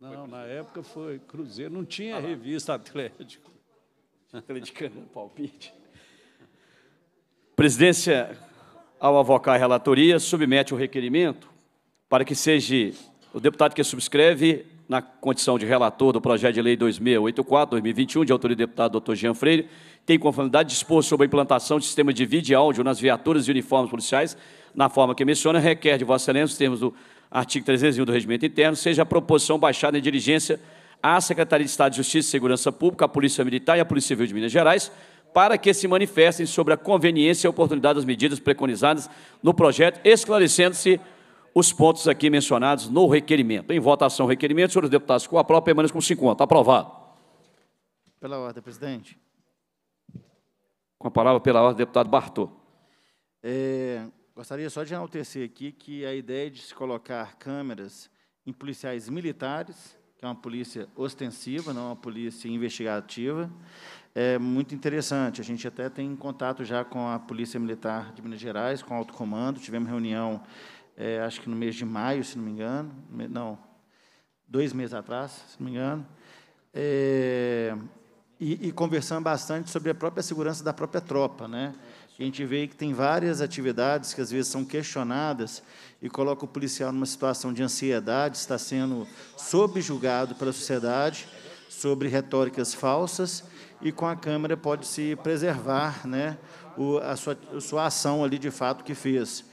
Não, na época foi Cruzeiro, não tinha ah, revista Atlético. atlético [laughs] palpite. Presidência, ao avocar a relatoria, submete o requerimento para que seja o deputado que subscreve, na condição de relator do projeto de lei 2684-2021, de autoria do deputado doutor Jean Freire, tem conformidade disposto sobre a implantação de sistema de vídeo e áudio nas viaturas e uniformes policiais, na forma que menciona, requer de Vossa Excelência, os termos do artigo 301 do Regimento Interno, seja a proposição baixada em diligência à Secretaria de Estado de Justiça e Segurança Pública, à Polícia Militar e à Polícia Civil de Minas Gerais, para que se manifestem sobre a conveniência e a oportunidade das medidas preconizadas no projeto, esclarecendo-se os pontos aqui mencionados no requerimento. Em votação, requerimento, senhores deputados, com a prova, permaneça com 50. Aprovado. Pela ordem, presidente. Com a palavra, pela ordem, deputado Bartô. É, Gostaria só de enaltecer aqui que a ideia de se colocar câmeras em policiais militares, que é uma polícia ostensiva, não uma polícia investigativa, é muito interessante. A gente até tem contato já com a Polícia Militar de Minas Gerais, com o alto comando. Tivemos reunião, é, acho que no mês de maio, se não me engano. Não, dois meses atrás, se não me engano. É, e, e conversando bastante sobre a própria segurança da própria tropa, né? que a gente vê que tem várias atividades que às vezes são questionadas e coloca o policial numa situação de ansiedade, está sendo subjugado pela sociedade sobre retóricas falsas e com a câmera pode se preservar, né, o, a, sua, a sua ação ali de fato que fez.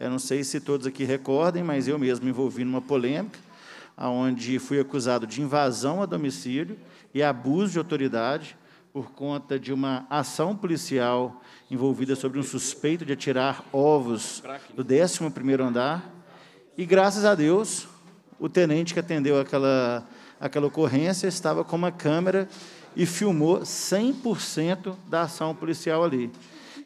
Eu não sei se todos aqui recordem, mas eu mesmo me envolvi numa polêmica aonde fui acusado de invasão a domicílio e abuso de autoridade por conta de uma ação policial envolvida sobre um suspeito de atirar ovos do 11º andar. E, graças a Deus, o tenente que atendeu aquela, aquela ocorrência estava com uma câmera e filmou 100% da ação policial ali.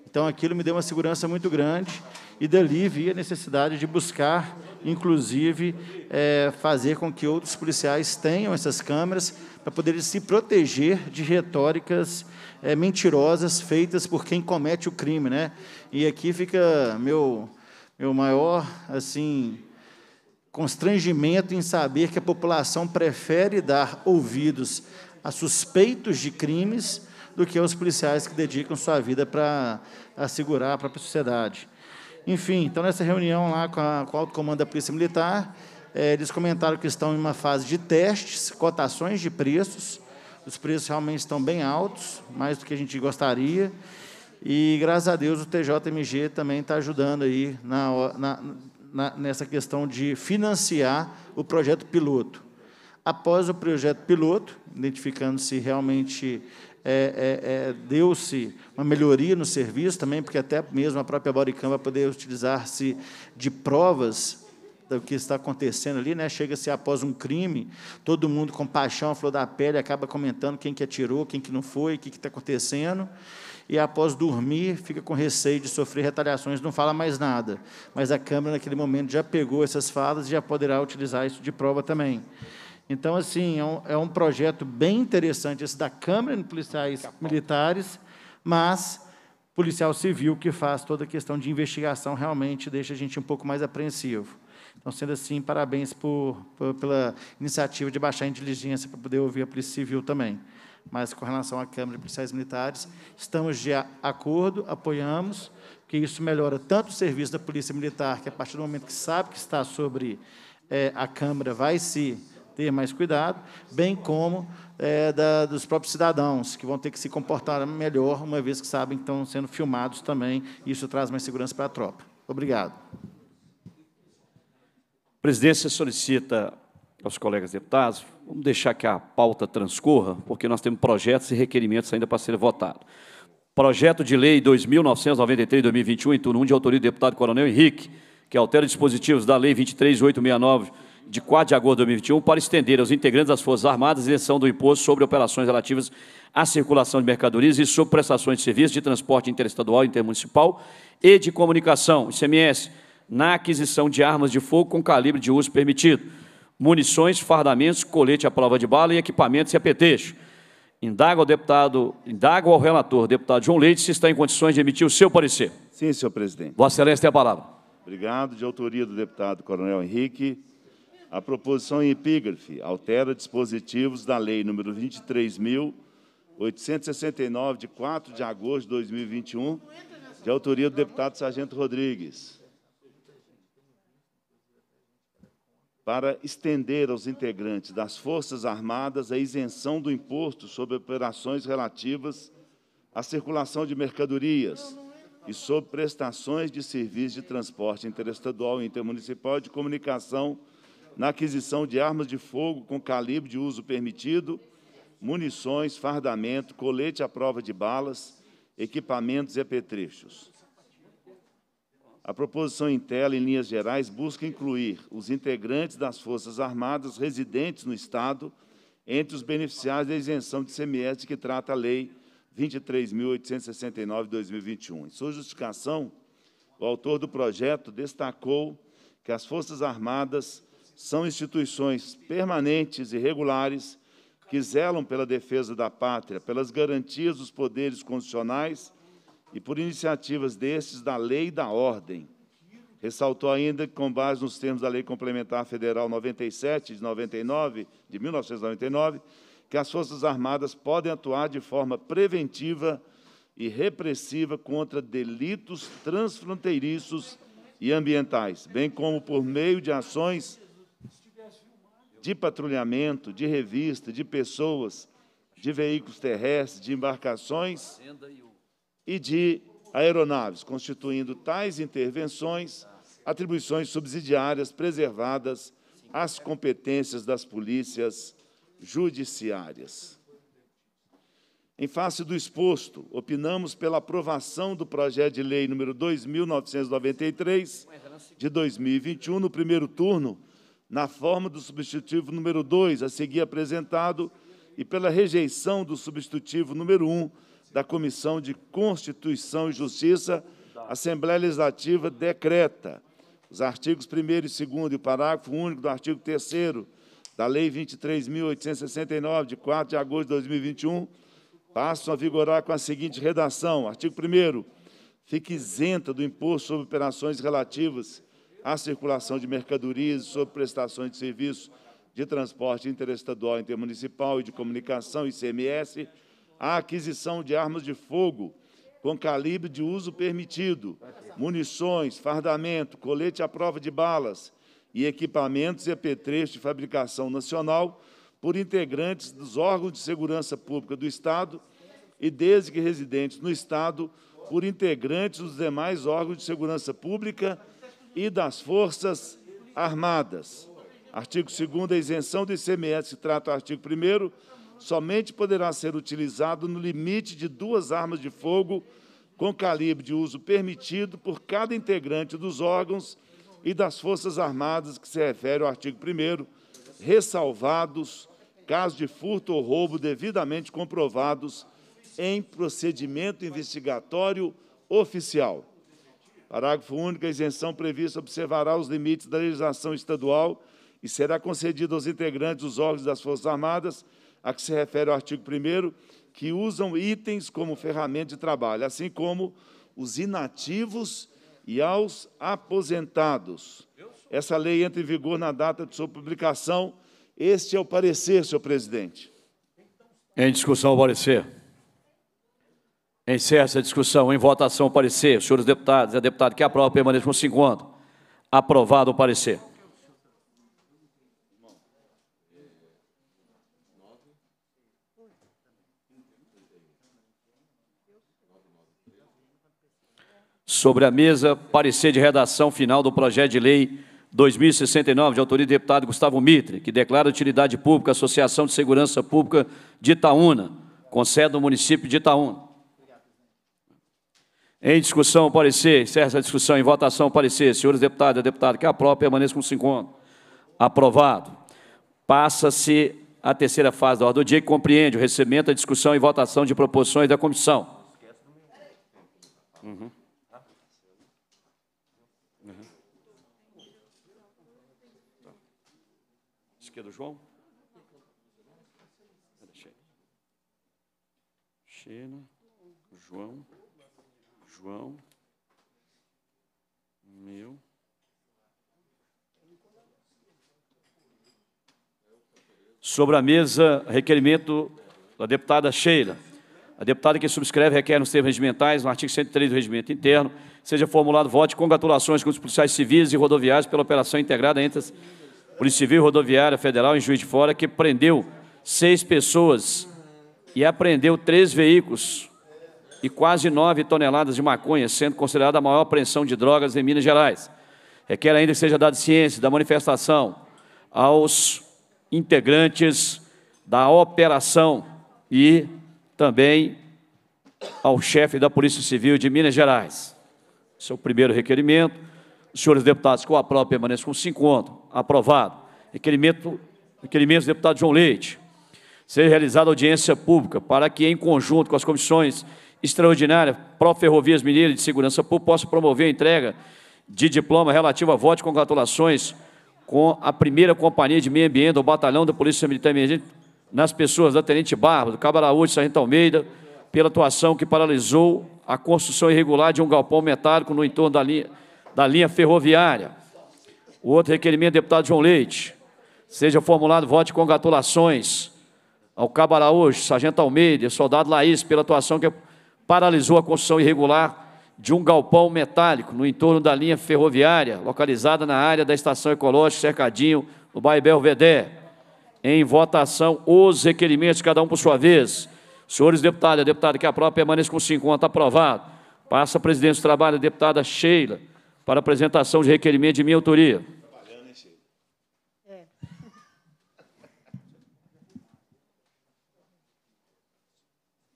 Então, aquilo me deu uma segurança muito grande e dali vi a necessidade de buscar, inclusive, é, fazer com que outros policiais tenham essas câmeras para poder se proteger de retóricas é, mentirosas feitas por quem comete o crime, né? E aqui fica meu meu maior assim constrangimento em saber que a população prefere dar ouvidos a suspeitos de crimes do que aos policiais que dedicam sua vida para assegurar a própria sociedade. Enfim, então nessa reunião lá com, a, com o alto comando da Polícia Militar, é, eles comentaram que estão em uma fase de testes, cotações de preços. Os preços realmente estão bem altos, mais do que a gente gostaria. E graças a Deus o TJMG também está ajudando aí na, na, na, nessa questão de financiar o projeto piloto. Após o projeto piloto, identificando se realmente é, é, é, deu-se uma melhoria no serviço também, porque até mesmo a própria Boricam vai poder utilizar-se de provas do que está acontecendo ali, né? Chega-se após um crime, todo mundo com paixão, flor da pele, acaba comentando quem que atirou, quem que não foi, o que está acontecendo. E após dormir, fica com receio de sofrer retaliações, não fala mais nada. Mas a Câmara, naquele momento, já pegou essas falas e já poderá utilizar isso de prova também. Então, assim, é um, é um projeto bem interessante esse da Câmara de Policiais Militares, mas policial civil que faz toda a questão de investigação realmente deixa a gente um pouco mais apreensivo. Então, sendo assim, parabéns por, por, pela iniciativa de baixar a inteligência para poder ouvir a Polícia Civil também. Mas, com relação à Câmara de Policiais Militares, estamos de acordo, apoiamos, que isso melhora tanto o serviço da Polícia Militar, que a partir do momento que sabe que está sobre é, a Câmara, vai se ter mais cuidado, bem como é, da, dos próprios cidadãos, que vão ter que se comportar melhor, uma vez que sabem que estão sendo filmados também, e isso traz mais segurança para a tropa. Obrigado. A presidência solicita aos colegas deputados, vamos deixar que a pauta transcorra, porque nós temos projetos e requerimentos ainda para serem votados Projeto de Lei 2.993-2021, em turno 1, de autoria do deputado Coronel Henrique, que altera dispositivos da Lei 23.869, de 4 de agosto de 2021, para estender aos integrantes das Forças Armadas a isenção do imposto sobre operações relativas à circulação de mercadorias e sobre prestações de serviços de transporte interestadual e intermunicipal e de comunicação, ICMS, na aquisição de armas de fogo com calibre de uso permitido, munições, fardamentos, colete à prova de bala e equipamentos e apetrecho. Indago, ao deputado, indago ao relator, deputado João Leite, se está em condições de emitir o seu parecer. Sim, senhor presidente. Vossa Excelência tem a palavra. Obrigado. De autoria do deputado Coronel Henrique, a proposição em epígrafe altera dispositivos da Lei nº 23.869, de 4 de agosto de 2021, de autoria do deputado Sargento Rodrigues. para estender aos integrantes das Forças Armadas a isenção do imposto sobre operações relativas à circulação de mercadorias e sobre prestações de serviços de transporte interestadual e intermunicipal de comunicação na aquisição de armas de fogo com calibre de uso permitido, munições, fardamento, colete à prova de balas, equipamentos e apetrechos. A proposição em tela, em linhas gerais, busca incluir os integrantes das Forças Armadas residentes no Estado entre os beneficiários da isenção de CMS que trata a Lei 23.869, 2021. Em sua justificação, o autor do projeto destacou que as Forças Armadas são instituições permanentes e regulares que zelam pela defesa da pátria, pelas garantias dos poderes constitucionais e por iniciativas desses da lei da ordem. Ressaltou ainda que, com base nos termos da Lei Complementar Federal 97 de 99, de 1999, que as Forças Armadas podem atuar de forma preventiva e repressiva contra delitos transfronteiriços e ambientais, bem como por meio de ações de patrulhamento, de revista, de pessoas, de veículos terrestres, de embarcações e de aeronaves, constituindo tais intervenções atribuições subsidiárias preservadas às competências das polícias judiciárias. Em face do exposto, opinamos pela aprovação do projeto de lei número 2993 de 2021 no primeiro turno, na forma do substitutivo número 2, a seguir apresentado, e pela rejeição do substitutivo número 1, da Comissão de Constituição e Justiça, a Assembleia Legislativa decreta os artigos 1 e 2 e o parágrafo único do artigo 3 da Lei 23.869, de 4 de agosto de 2021, passam a vigorar com a seguinte redação. Artigo 1 Fica isenta do imposto sobre operações relativas à circulação de mercadorias e sobre prestações de serviços de transporte interestadual, intermunicipal e de comunicação, ICMS, a aquisição de armas de fogo com calibre de uso permitido, munições, fardamento, colete à prova de balas e equipamentos e apetrechos de fabricação nacional por integrantes dos órgãos de segurança pública do Estado e, desde que residentes no Estado, por integrantes dos demais órgãos de segurança pública e das Forças Armadas. Artigo 2 a isenção do ICMS que trata o artigo 1 somente poderá ser utilizado no limite de duas armas de fogo com calibre de uso permitido por cada integrante dos órgãos e das Forças Armadas que se refere ao artigo 1 ressalvados casos de furto ou roubo devidamente comprovados em procedimento investigatório oficial. Parágrafo único, a isenção prevista observará os limites da legislação estadual e será concedida aos integrantes dos órgãos das Forças Armadas a que se refere o artigo 1, que usam itens como ferramenta de trabalho, assim como os inativos e aos aposentados. Essa lei entra em vigor na data de sua publicação. Este é o parecer, senhor presidente. Em discussão, o parecer. Encerra a discussão. Em votação, o parecer. Senhores deputados e a deputada que aprova, permaneçam com 50. Aprovado o parecer. sobre a mesa parecer de redação final do projeto de lei 2069, de autoria do deputado Gustavo Mitre, que declara utilidade pública a Associação de Segurança Pública de Itaúna, com sede no município de Itaúna. Em discussão, parecer, encerra a discussão, em votação, parecer, senhores deputados e deputados, que aprova, permaneça com se encontra. Aprovado. Passa-se a terceira fase da ordem do dia, que compreende o recebimento, a discussão e votação de proposições da comissão. Uhum. É do João? Xena, João, João, meu. Sobre a mesa, requerimento da deputada Sheila. A deputada que subscreve requer nos termos regimentais, no artigo 103 do regimento interno, seja formulado voto de congratulações com os policiais civis e rodoviários pela operação integrada entre as Polícia Civil Rodoviária Federal em Juiz de Fora, que prendeu seis pessoas e apreendeu três veículos e quase nove toneladas de maconha, sendo considerada a maior apreensão de drogas em Minas Gerais. Requer ainda que seja dada ciência da manifestação aos integrantes da operação e também ao chefe da Polícia Civil de Minas Gerais. Esse é o primeiro requerimento. Os senhores deputados, com a prova, permaneçam com se encontram aprovado. Requerimento, requerimento do deputado João Leite. ser realizada audiência pública para que, em conjunto com as comissões extraordinárias Pró-Ferrovias Mineiras de Segurança Pública, possa promover a entrega de diploma relativo a voto de congratulações com a primeira Companhia de Meio Ambiente do Batalhão da Polícia Militar Emergente nas pessoas da Tenente Barba, do Cabo Araújo, Sargento Almeida, pela atuação que paralisou a construção irregular de um galpão metálico no entorno da linha, da linha ferroviária. O outro requerimento, deputado João Leite. Seja formulado voto de congratulações ao Cabo Araújo, Sargento Almeida, Soldado Laís, pela atuação que paralisou a construção irregular de um galpão metálico no entorno da linha ferroviária, localizada na área da Estação Ecológica Cercadinho, no bairro Belvedé. Em votação, os requerimentos, cada um por sua vez. Senhores deputados, a deputada que aprova permaneça com 50, aprovado. Passa a presidente do trabalho, a deputada Sheila para apresentação de requerimento de minha autoria. É.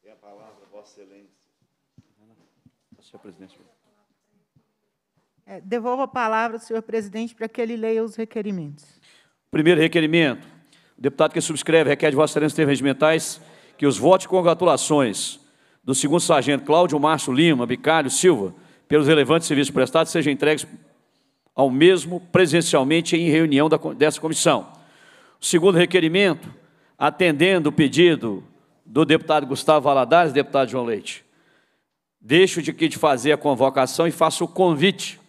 É, tá, é, devolvo a palavra ao senhor presidente para que ele leia os requerimentos. Primeiro requerimento. O deputado que subscreve requer de Vossa Excelência termos regimentais que os votos com congratulações do segundo sargento Cláudio Márcio Lima Bicalho Silva, pelos relevantes serviços prestados sejam entregues ao mesmo presencialmente em reunião da, dessa comissão. O segundo requerimento, atendendo o pedido do deputado Gustavo Valadares e deputado João Leite, deixo de que de fazer a convocação e faço o convite.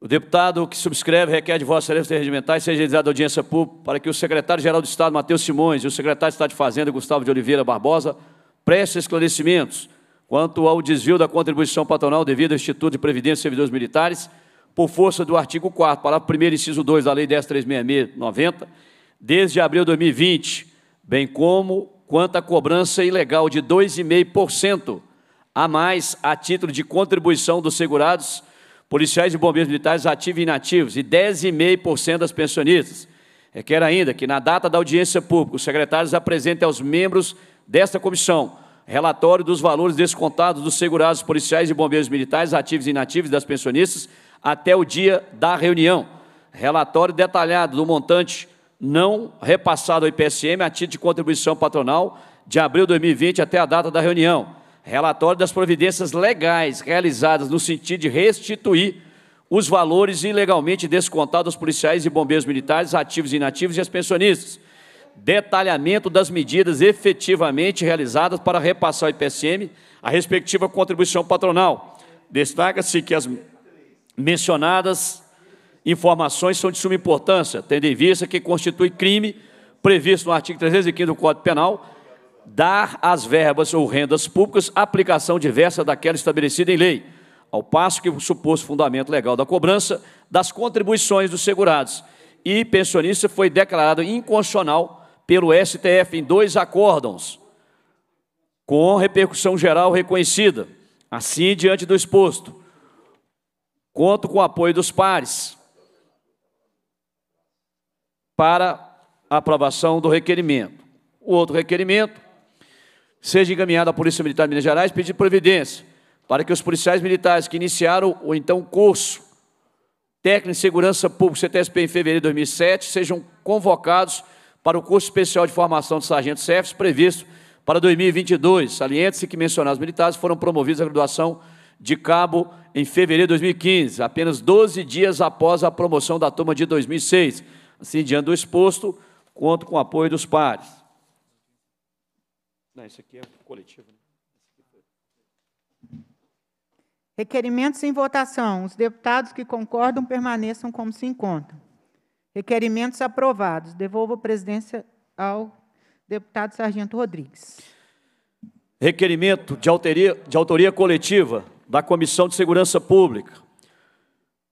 O deputado que subscreve requer de vossa excelência regimentais seja realizada audiência pública para que o secretário-geral do Estado, Matheus Simões, e o secretário de Estado de Fazenda, Gustavo de Oliveira Barbosa, prestem esclarecimentos Quanto ao desvio da contribuição patronal devido ao Instituto de Previdência e Servidores Militares, por força do artigo 4, parágrafo 1 inciso 2 da Lei 10.366/90, desde abril de 2020, bem como quanto à cobrança ilegal de 2,5% a mais a título de contribuição dos segurados, policiais e bombeiros militares ativos e inativos e 10,5% das pensionistas. Requer ainda que, na data da audiência pública, os secretários apresentem aos membros desta comissão relatório dos valores descontados dos segurados policiais e bombeiros militares, ativos e inativos das pensionistas, até o dia da reunião. Relatório detalhado do montante não repassado ao IPSM a título de contribuição patronal de abril de 2020 até a data da reunião. Relatório das providências legais realizadas no sentido de restituir os valores ilegalmente descontados aos policiais e bombeiros militares, ativos e inativos e às pensionistas detalhamento das medidas efetivamente realizadas para repassar ao IPSM a respectiva contribuição patronal. Destaca-se que as mencionadas informações são de suma importância, tendo em vista que constitui crime previsto no artigo 315 do Código Penal dar às verbas ou rendas públicas aplicação diversa daquela estabelecida em lei, ao passo que o suposto fundamento legal da cobrança das contribuições dos segurados e pensionistas foi declarado inconstitucional pelo STF em dois acórdãos, com repercussão geral reconhecida. Assim, diante do exposto, conto com o apoio dos pares para aprovação do requerimento. O outro requerimento seja encaminhado à Polícia Militar de Minas Gerais pedir providência para que os policiais militares que iniciaram o então curso técnico de segurança pública CTSP em fevereiro de 2007 sejam convocados para o curso especial de formação de sargentos chefes previsto para 2022. Saliente-se que mencionados militares foram promovidos à graduação de cabo em fevereiro de 2015, apenas 12 dias após a promoção da turma de 2006. Assim, diante do exposto, conto com o apoio dos pares. Não, isso aqui é coletivo. Né? Requerimentos em votação. Os deputados que concordam permaneçam como se encontram. Requerimentos aprovados. Devolvo a presidência ao deputado Sargento Rodrigues. Requerimento de autoria, de autoria coletiva da Comissão de Segurança Pública.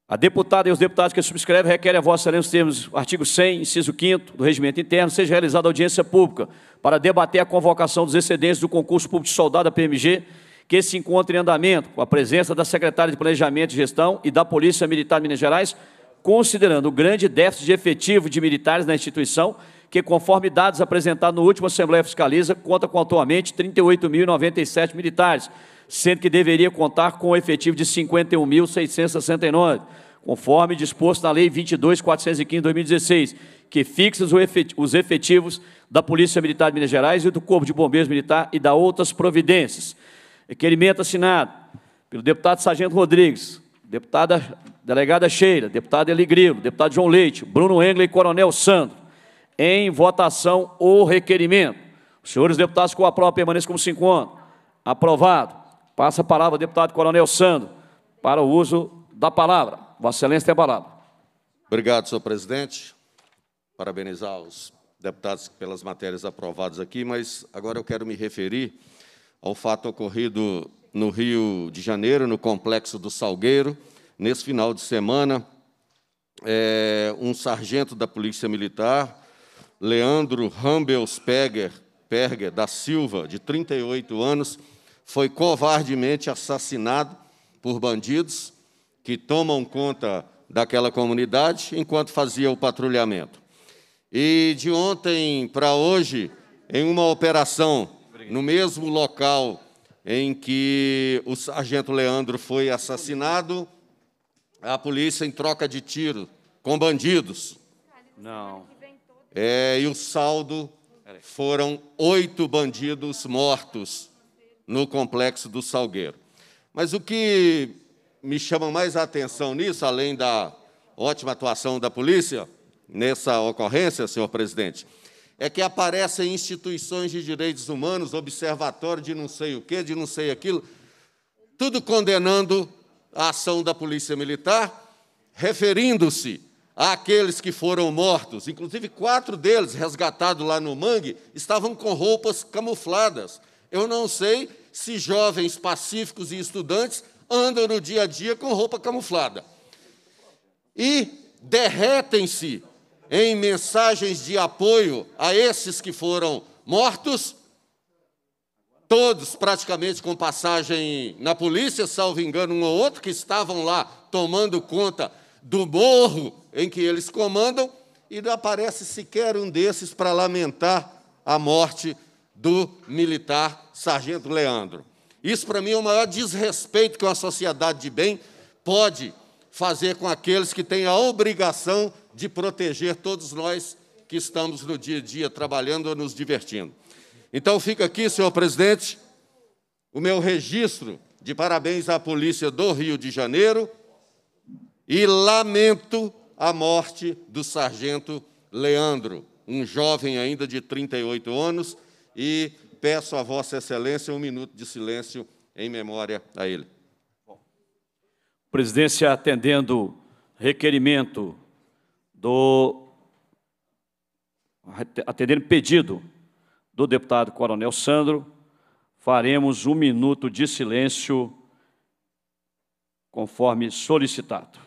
A deputada e os deputados que subscrevem requerem a vossa excelência os termos artigo 100, inciso 5 do Regimento Interno, seja realizada audiência pública para debater a convocação dos excedentes do concurso público de soldado da PMG que se encontra em andamento, com a presença da secretária de Planejamento e Gestão e da Polícia Militar de Minas Gerais, considerando o grande déficit de efetivo de militares na instituição, que, conforme dados apresentados no último Assembleia Fiscaliza, conta com atualmente 38.097 militares, sendo que deveria contar com o efetivo de 51.669, conforme disposto na Lei 22.415 de 2016, que fixa os efetivos da Polícia Militar de Minas Gerais e do Corpo de Bombeiros Militar e da outras providências. Requerimento assinado pelo deputado Sargento Rodrigues, deputada delegada Sheila, deputado Eli Grilo, deputado João Leite, Bruno Engler e Coronel Sandro. Em votação, o requerimento. Os senhores deputados com a própria permaneçam como se encontram. Aprovado. Passa a palavra, deputado Coronel Sandro, para o uso da palavra. Vossa Excelência tem a palavra. Obrigado, senhor presidente. Parabenizar os deputados pelas matérias aprovadas aqui, mas agora eu quero me referir ao fato ocorrido no Rio de Janeiro, no complexo do Salgueiro, nesse final de semana, é, um sargento da Polícia Militar, Leandro Rambelsperger Perger da Silva, de 38 anos, foi covardemente assassinado por bandidos que tomam conta daquela comunidade enquanto fazia o patrulhamento. E de ontem para hoje, em uma operação no mesmo local em que o sargento Leandro foi assassinado, a polícia em troca de tiro com bandidos. Não. É, e o saldo foram oito bandidos mortos no complexo do Salgueiro. Mas o que me chama mais a atenção nisso, além da ótima atuação da polícia nessa ocorrência, senhor presidente, é que aparecem instituições de direitos humanos, observatório de não sei o quê, de não sei aquilo, tudo condenando a ação da Polícia Militar, referindo-se àqueles que foram mortos. Inclusive, quatro deles, resgatados lá no mangue, estavam com roupas camufladas. Eu não sei se jovens pacíficos e estudantes andam no dia a dia com roupa camuflada. E derretem-se em mensagens de apoio a esses que foram mortos todos praticamente com passagem na polícia, salvo engano, um ou outro, que estavam lá tomando conta do morro em que eles comandam, e não aparece sequer um desses para lamentar a morte do militar Sargento Leandro. Isso, para mim, é o maior desrespeito que uma sociedade de bem pode fazer com aqueles que têm a obrigação de proteger todos nós que estamos no dia a dia trabalhando ou nos divertindo. Então fica aqui, senhor presidente, o meu registro de parabéns à polícia do Rio de Janeiro e lamento a morte do sargento Leandro, um jovem ainda de 38 anos, e peço a Vossa Excelência um minuto de silêncio em memória a ele. Presidência atendendo requerimento do atendendo pedido do deputado Coronel Sandro, faremos um minuto de silêncio, conforme solicitado.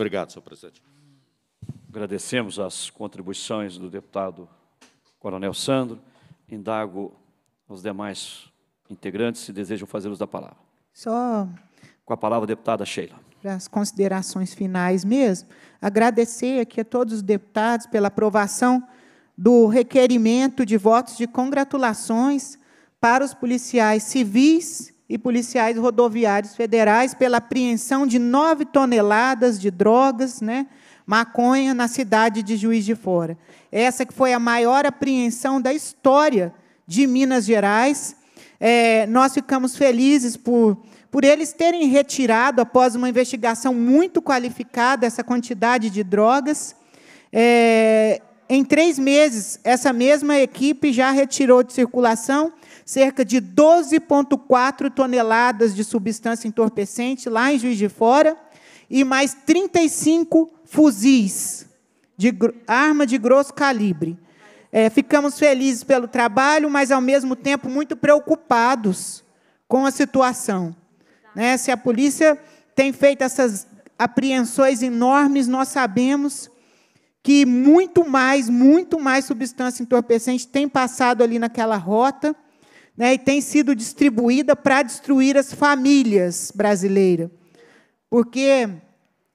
Obrigado, senhor presidente. Agradecemos as contribuições do deputado Coronel Sandro. Indago os demais integrantes se desejam fazê-los da palavra. Só. Com a palavra, deputada Sheila para as considerações finais mesmo, agradecer aqui a todos os deputados pela aprovação do requerimento de votos de congratulações para os policiais civis e policiais rodoviários federais pela apreensão de 9 toneladas de drogas, né, maconha, na cidade de Juiz de Fora. Essa que foi a maior apreensão da história de Minas Gerais. É, nós ficamos felizes por, por eles terem retirado, após uma investigação muito qualificada, essa quantidade de drogas. É, em três meses, essa mesma equipe já retirou de circulação cerca de 12,4 toneladas de substância entorpecente lá em Juiz de Fora e mais 35 fuzis de arma de grosso calibre. É, ficamos felizes pelo trabalho, mas ao mesmo tempo muito preocupados com a situação. Né? Se a polícia tem feito essas apreensões enormes, nós sabemos que muito mais, muito mais substância entorpecente tem passado ali naquela rota né, e tem sido distribuída para destruir as famílias brasileiras. Porque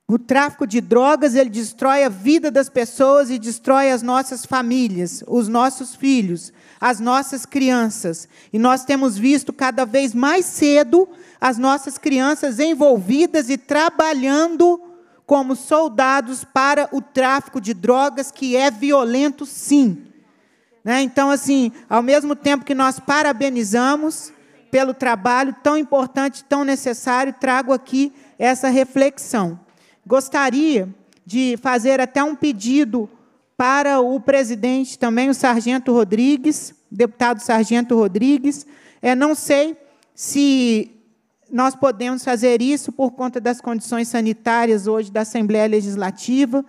o tráfico de drogas ele destrói a vida das pessoas e destrói as nossas famílias, os nossos filhos, as nossas crianças. E nós temos visto cada vez mais cedo as nossas crianças envolvidas e trabalhando como soldados para o tráfico de drogas, que é violento, sim. Né? Então, assim, ao mesmo tempo que nós parabenizamos pelo trabalho tão importante, tão necessário, trago aqui essa reflexão. Gostaria de fazer até um pedido para o presidente também, o Sargento Rodrigues, deputado Sargento Rodrigues. É, não sei se nós podemos fazer isso por conta das condições sanitárias hoje da Assembleia Legislativa,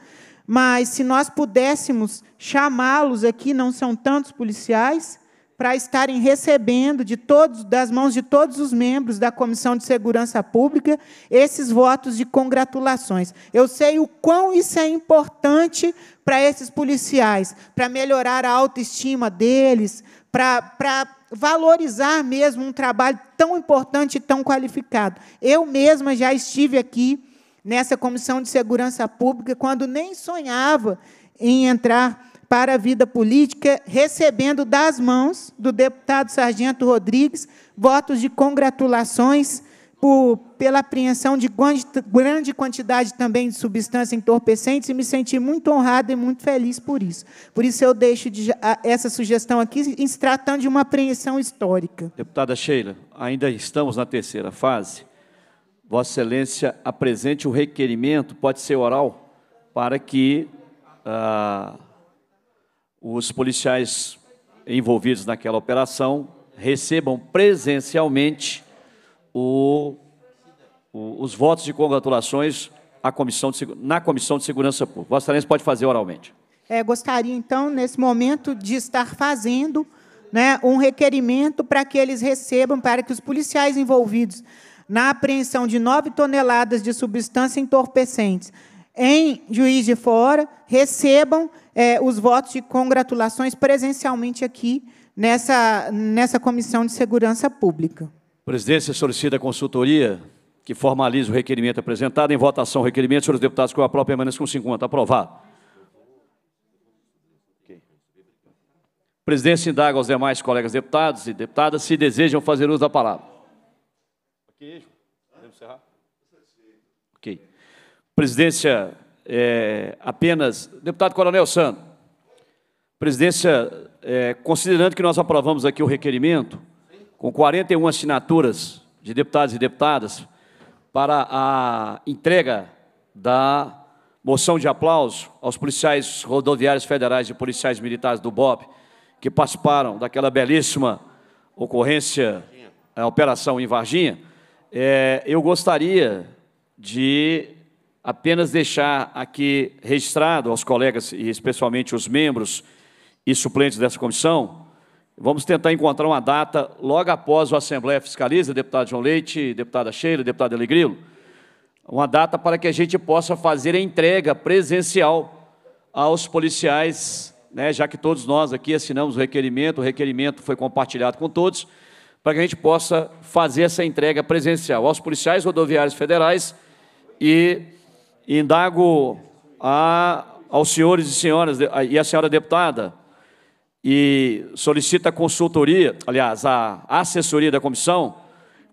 mas se nós pudéssemos chamá-los aqui, não são tantos policiais, para estarem recebendo de todos, das mãos de todos os membros da Comissão de Segurança Pública esses votos de congratulações. Eu sei o quão isso é importante para esses policiais, para melhorar a autoestima deles, para, para valorizar mesmo um trabalho tão importante e tão qualificado. Eu mesma já estive aqui nessa Comissão de Segurança Pública, quando nem sonhava em entrar para a vida política, recebendo das mãos do deputado Sargento Rodrigues votos de congratulações por, pela apreensão de grande quantidade também de substâncias entorpecentes e me senti muito honrado e muito feliz por isso. Por isso, eu deixo de, a, essa sugestão aqui, se tratando de uma apreensão histórica. Deputada Sheila, ainda estamos na terceira fase Vossa Excelência apresente o requerimento, pode ser oral, para que ah, os policiais envolvidos naquela operação recebam presencialmente o, o, os votos de congratulações à comissão de, na Comissão de Segurança Pública. Vossa Excelência pode fazer oralmente. É, gostaria, então, nesse momento, de estar fazendo né, um requerimento para que eles recebam, para que os policiais envolvidos na apreensão de 9 toneladas de substância entorpecentes em Juiz de Fora, recebam é, os votos de congratulações presencialmente aqui nessa, nessa Comissão de Segurança Pública. A presidência solicita a consultoria que formalize o requerimento apresentado. Em votação, o requerimento, senhores deputados, com a própria permaneça com 50. Aprovado. A presidência indaga aos demais colegas deputados e deputadas se desejam fazer uso da palavra. Ok, podemos encerrar? Ok. Presidência, é, apenas. Deputado Coronel Sano, presidência, é, considerando que nós aprovamos aqui o requerimento, com 41 assinaturas de deputados e deputadas, para a entrega da moção de aplauso aos policiais rodoviários federais e policiais militares do BOP, que participaram daquela belíssima ocorrência, a operação em Varginha. É, eu gostaria de apenas deixar aqui registrado aos colegas e especialmente os membros e suplentes dessa comissão, vamos tentar encontrar uma data logo após a Assembleia Fiscaliza, deputado João Leite, deputada Sheila, deputado Alegrilo, uma data para que a gente possa fazer a entrega presencial aos policiais, né, já que todos nós aqui assinamos o requerimento, o requerimento foi compartilhado com todos, para que a gente possa fazer essa entrega presencial aos policiais rodoviários federais e indago a, aos senhores e senhoras e à senhora deputada e solicita a consultoria, aliás, a assessoria da comissão,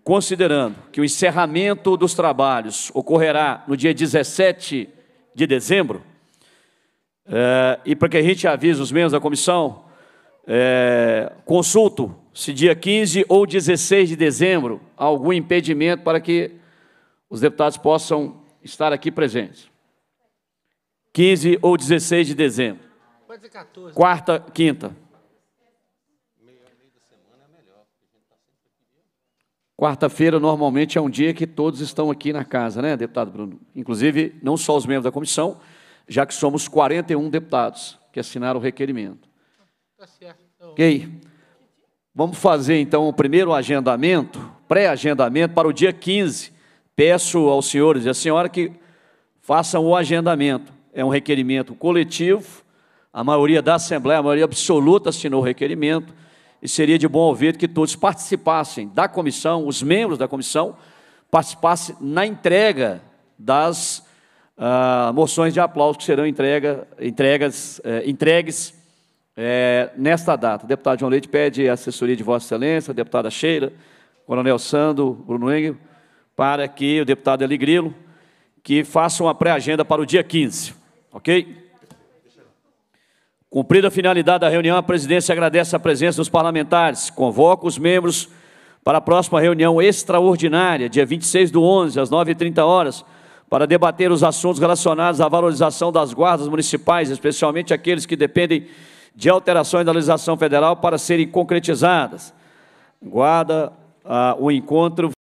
considerando que o encerramento dos trabalhos ocorrerá no dia 17 de dezembro, é, e para que a gente avise os membros da comissão, é, consulto se dia 15 ou 16 de dezembro há algum impedimento para que os deputados possam estar aqui presentes. 15 ou 16 de dezembro. Pode ser 14. Quarta, quinta. Quarta-feira normalmente é um dia que todos estão aqui na casa, né, deputado Bruno? Inclusive, não só os membros da comissão, já que somos 41 deputados que assinaram o requerimento. Tá certo. Então. Ok. Vamos fazer então o primeiro agendamento, pré-agendamento para o dia 15. Peço aos senhores e à senhora que façam o agendamento. É um requerimento coletivo, a maioria da Assembleia, a maioria absoluta assinou o requerimento, e seria de bom ouvir que todos participassem da comissão, os membros da comissão, participassem na entrega das uh, moções de aplauso que serão entrega, entregas, uh, entregues é, nesta data. O deputado João Leite pede a assessoria de Vossa Excelência, deputada Sheila, Coronel Sando, Bruno Engel, para que o deputado Eligrilo que faça uma pré-agenda para o dia 15, ok? Cumprida a finalidade da reunião, a presidência agradece a presença dos parlamentares, convoca os membros para a próxima reunião extraordinária, dia 26 do 11, às 9h30, para debater os assuntos relacionados à valorização das guardas municipais, especialmente aqueles que dependem de alterações da legislação federal para serem concretizadas. Guarda ah, o encontro.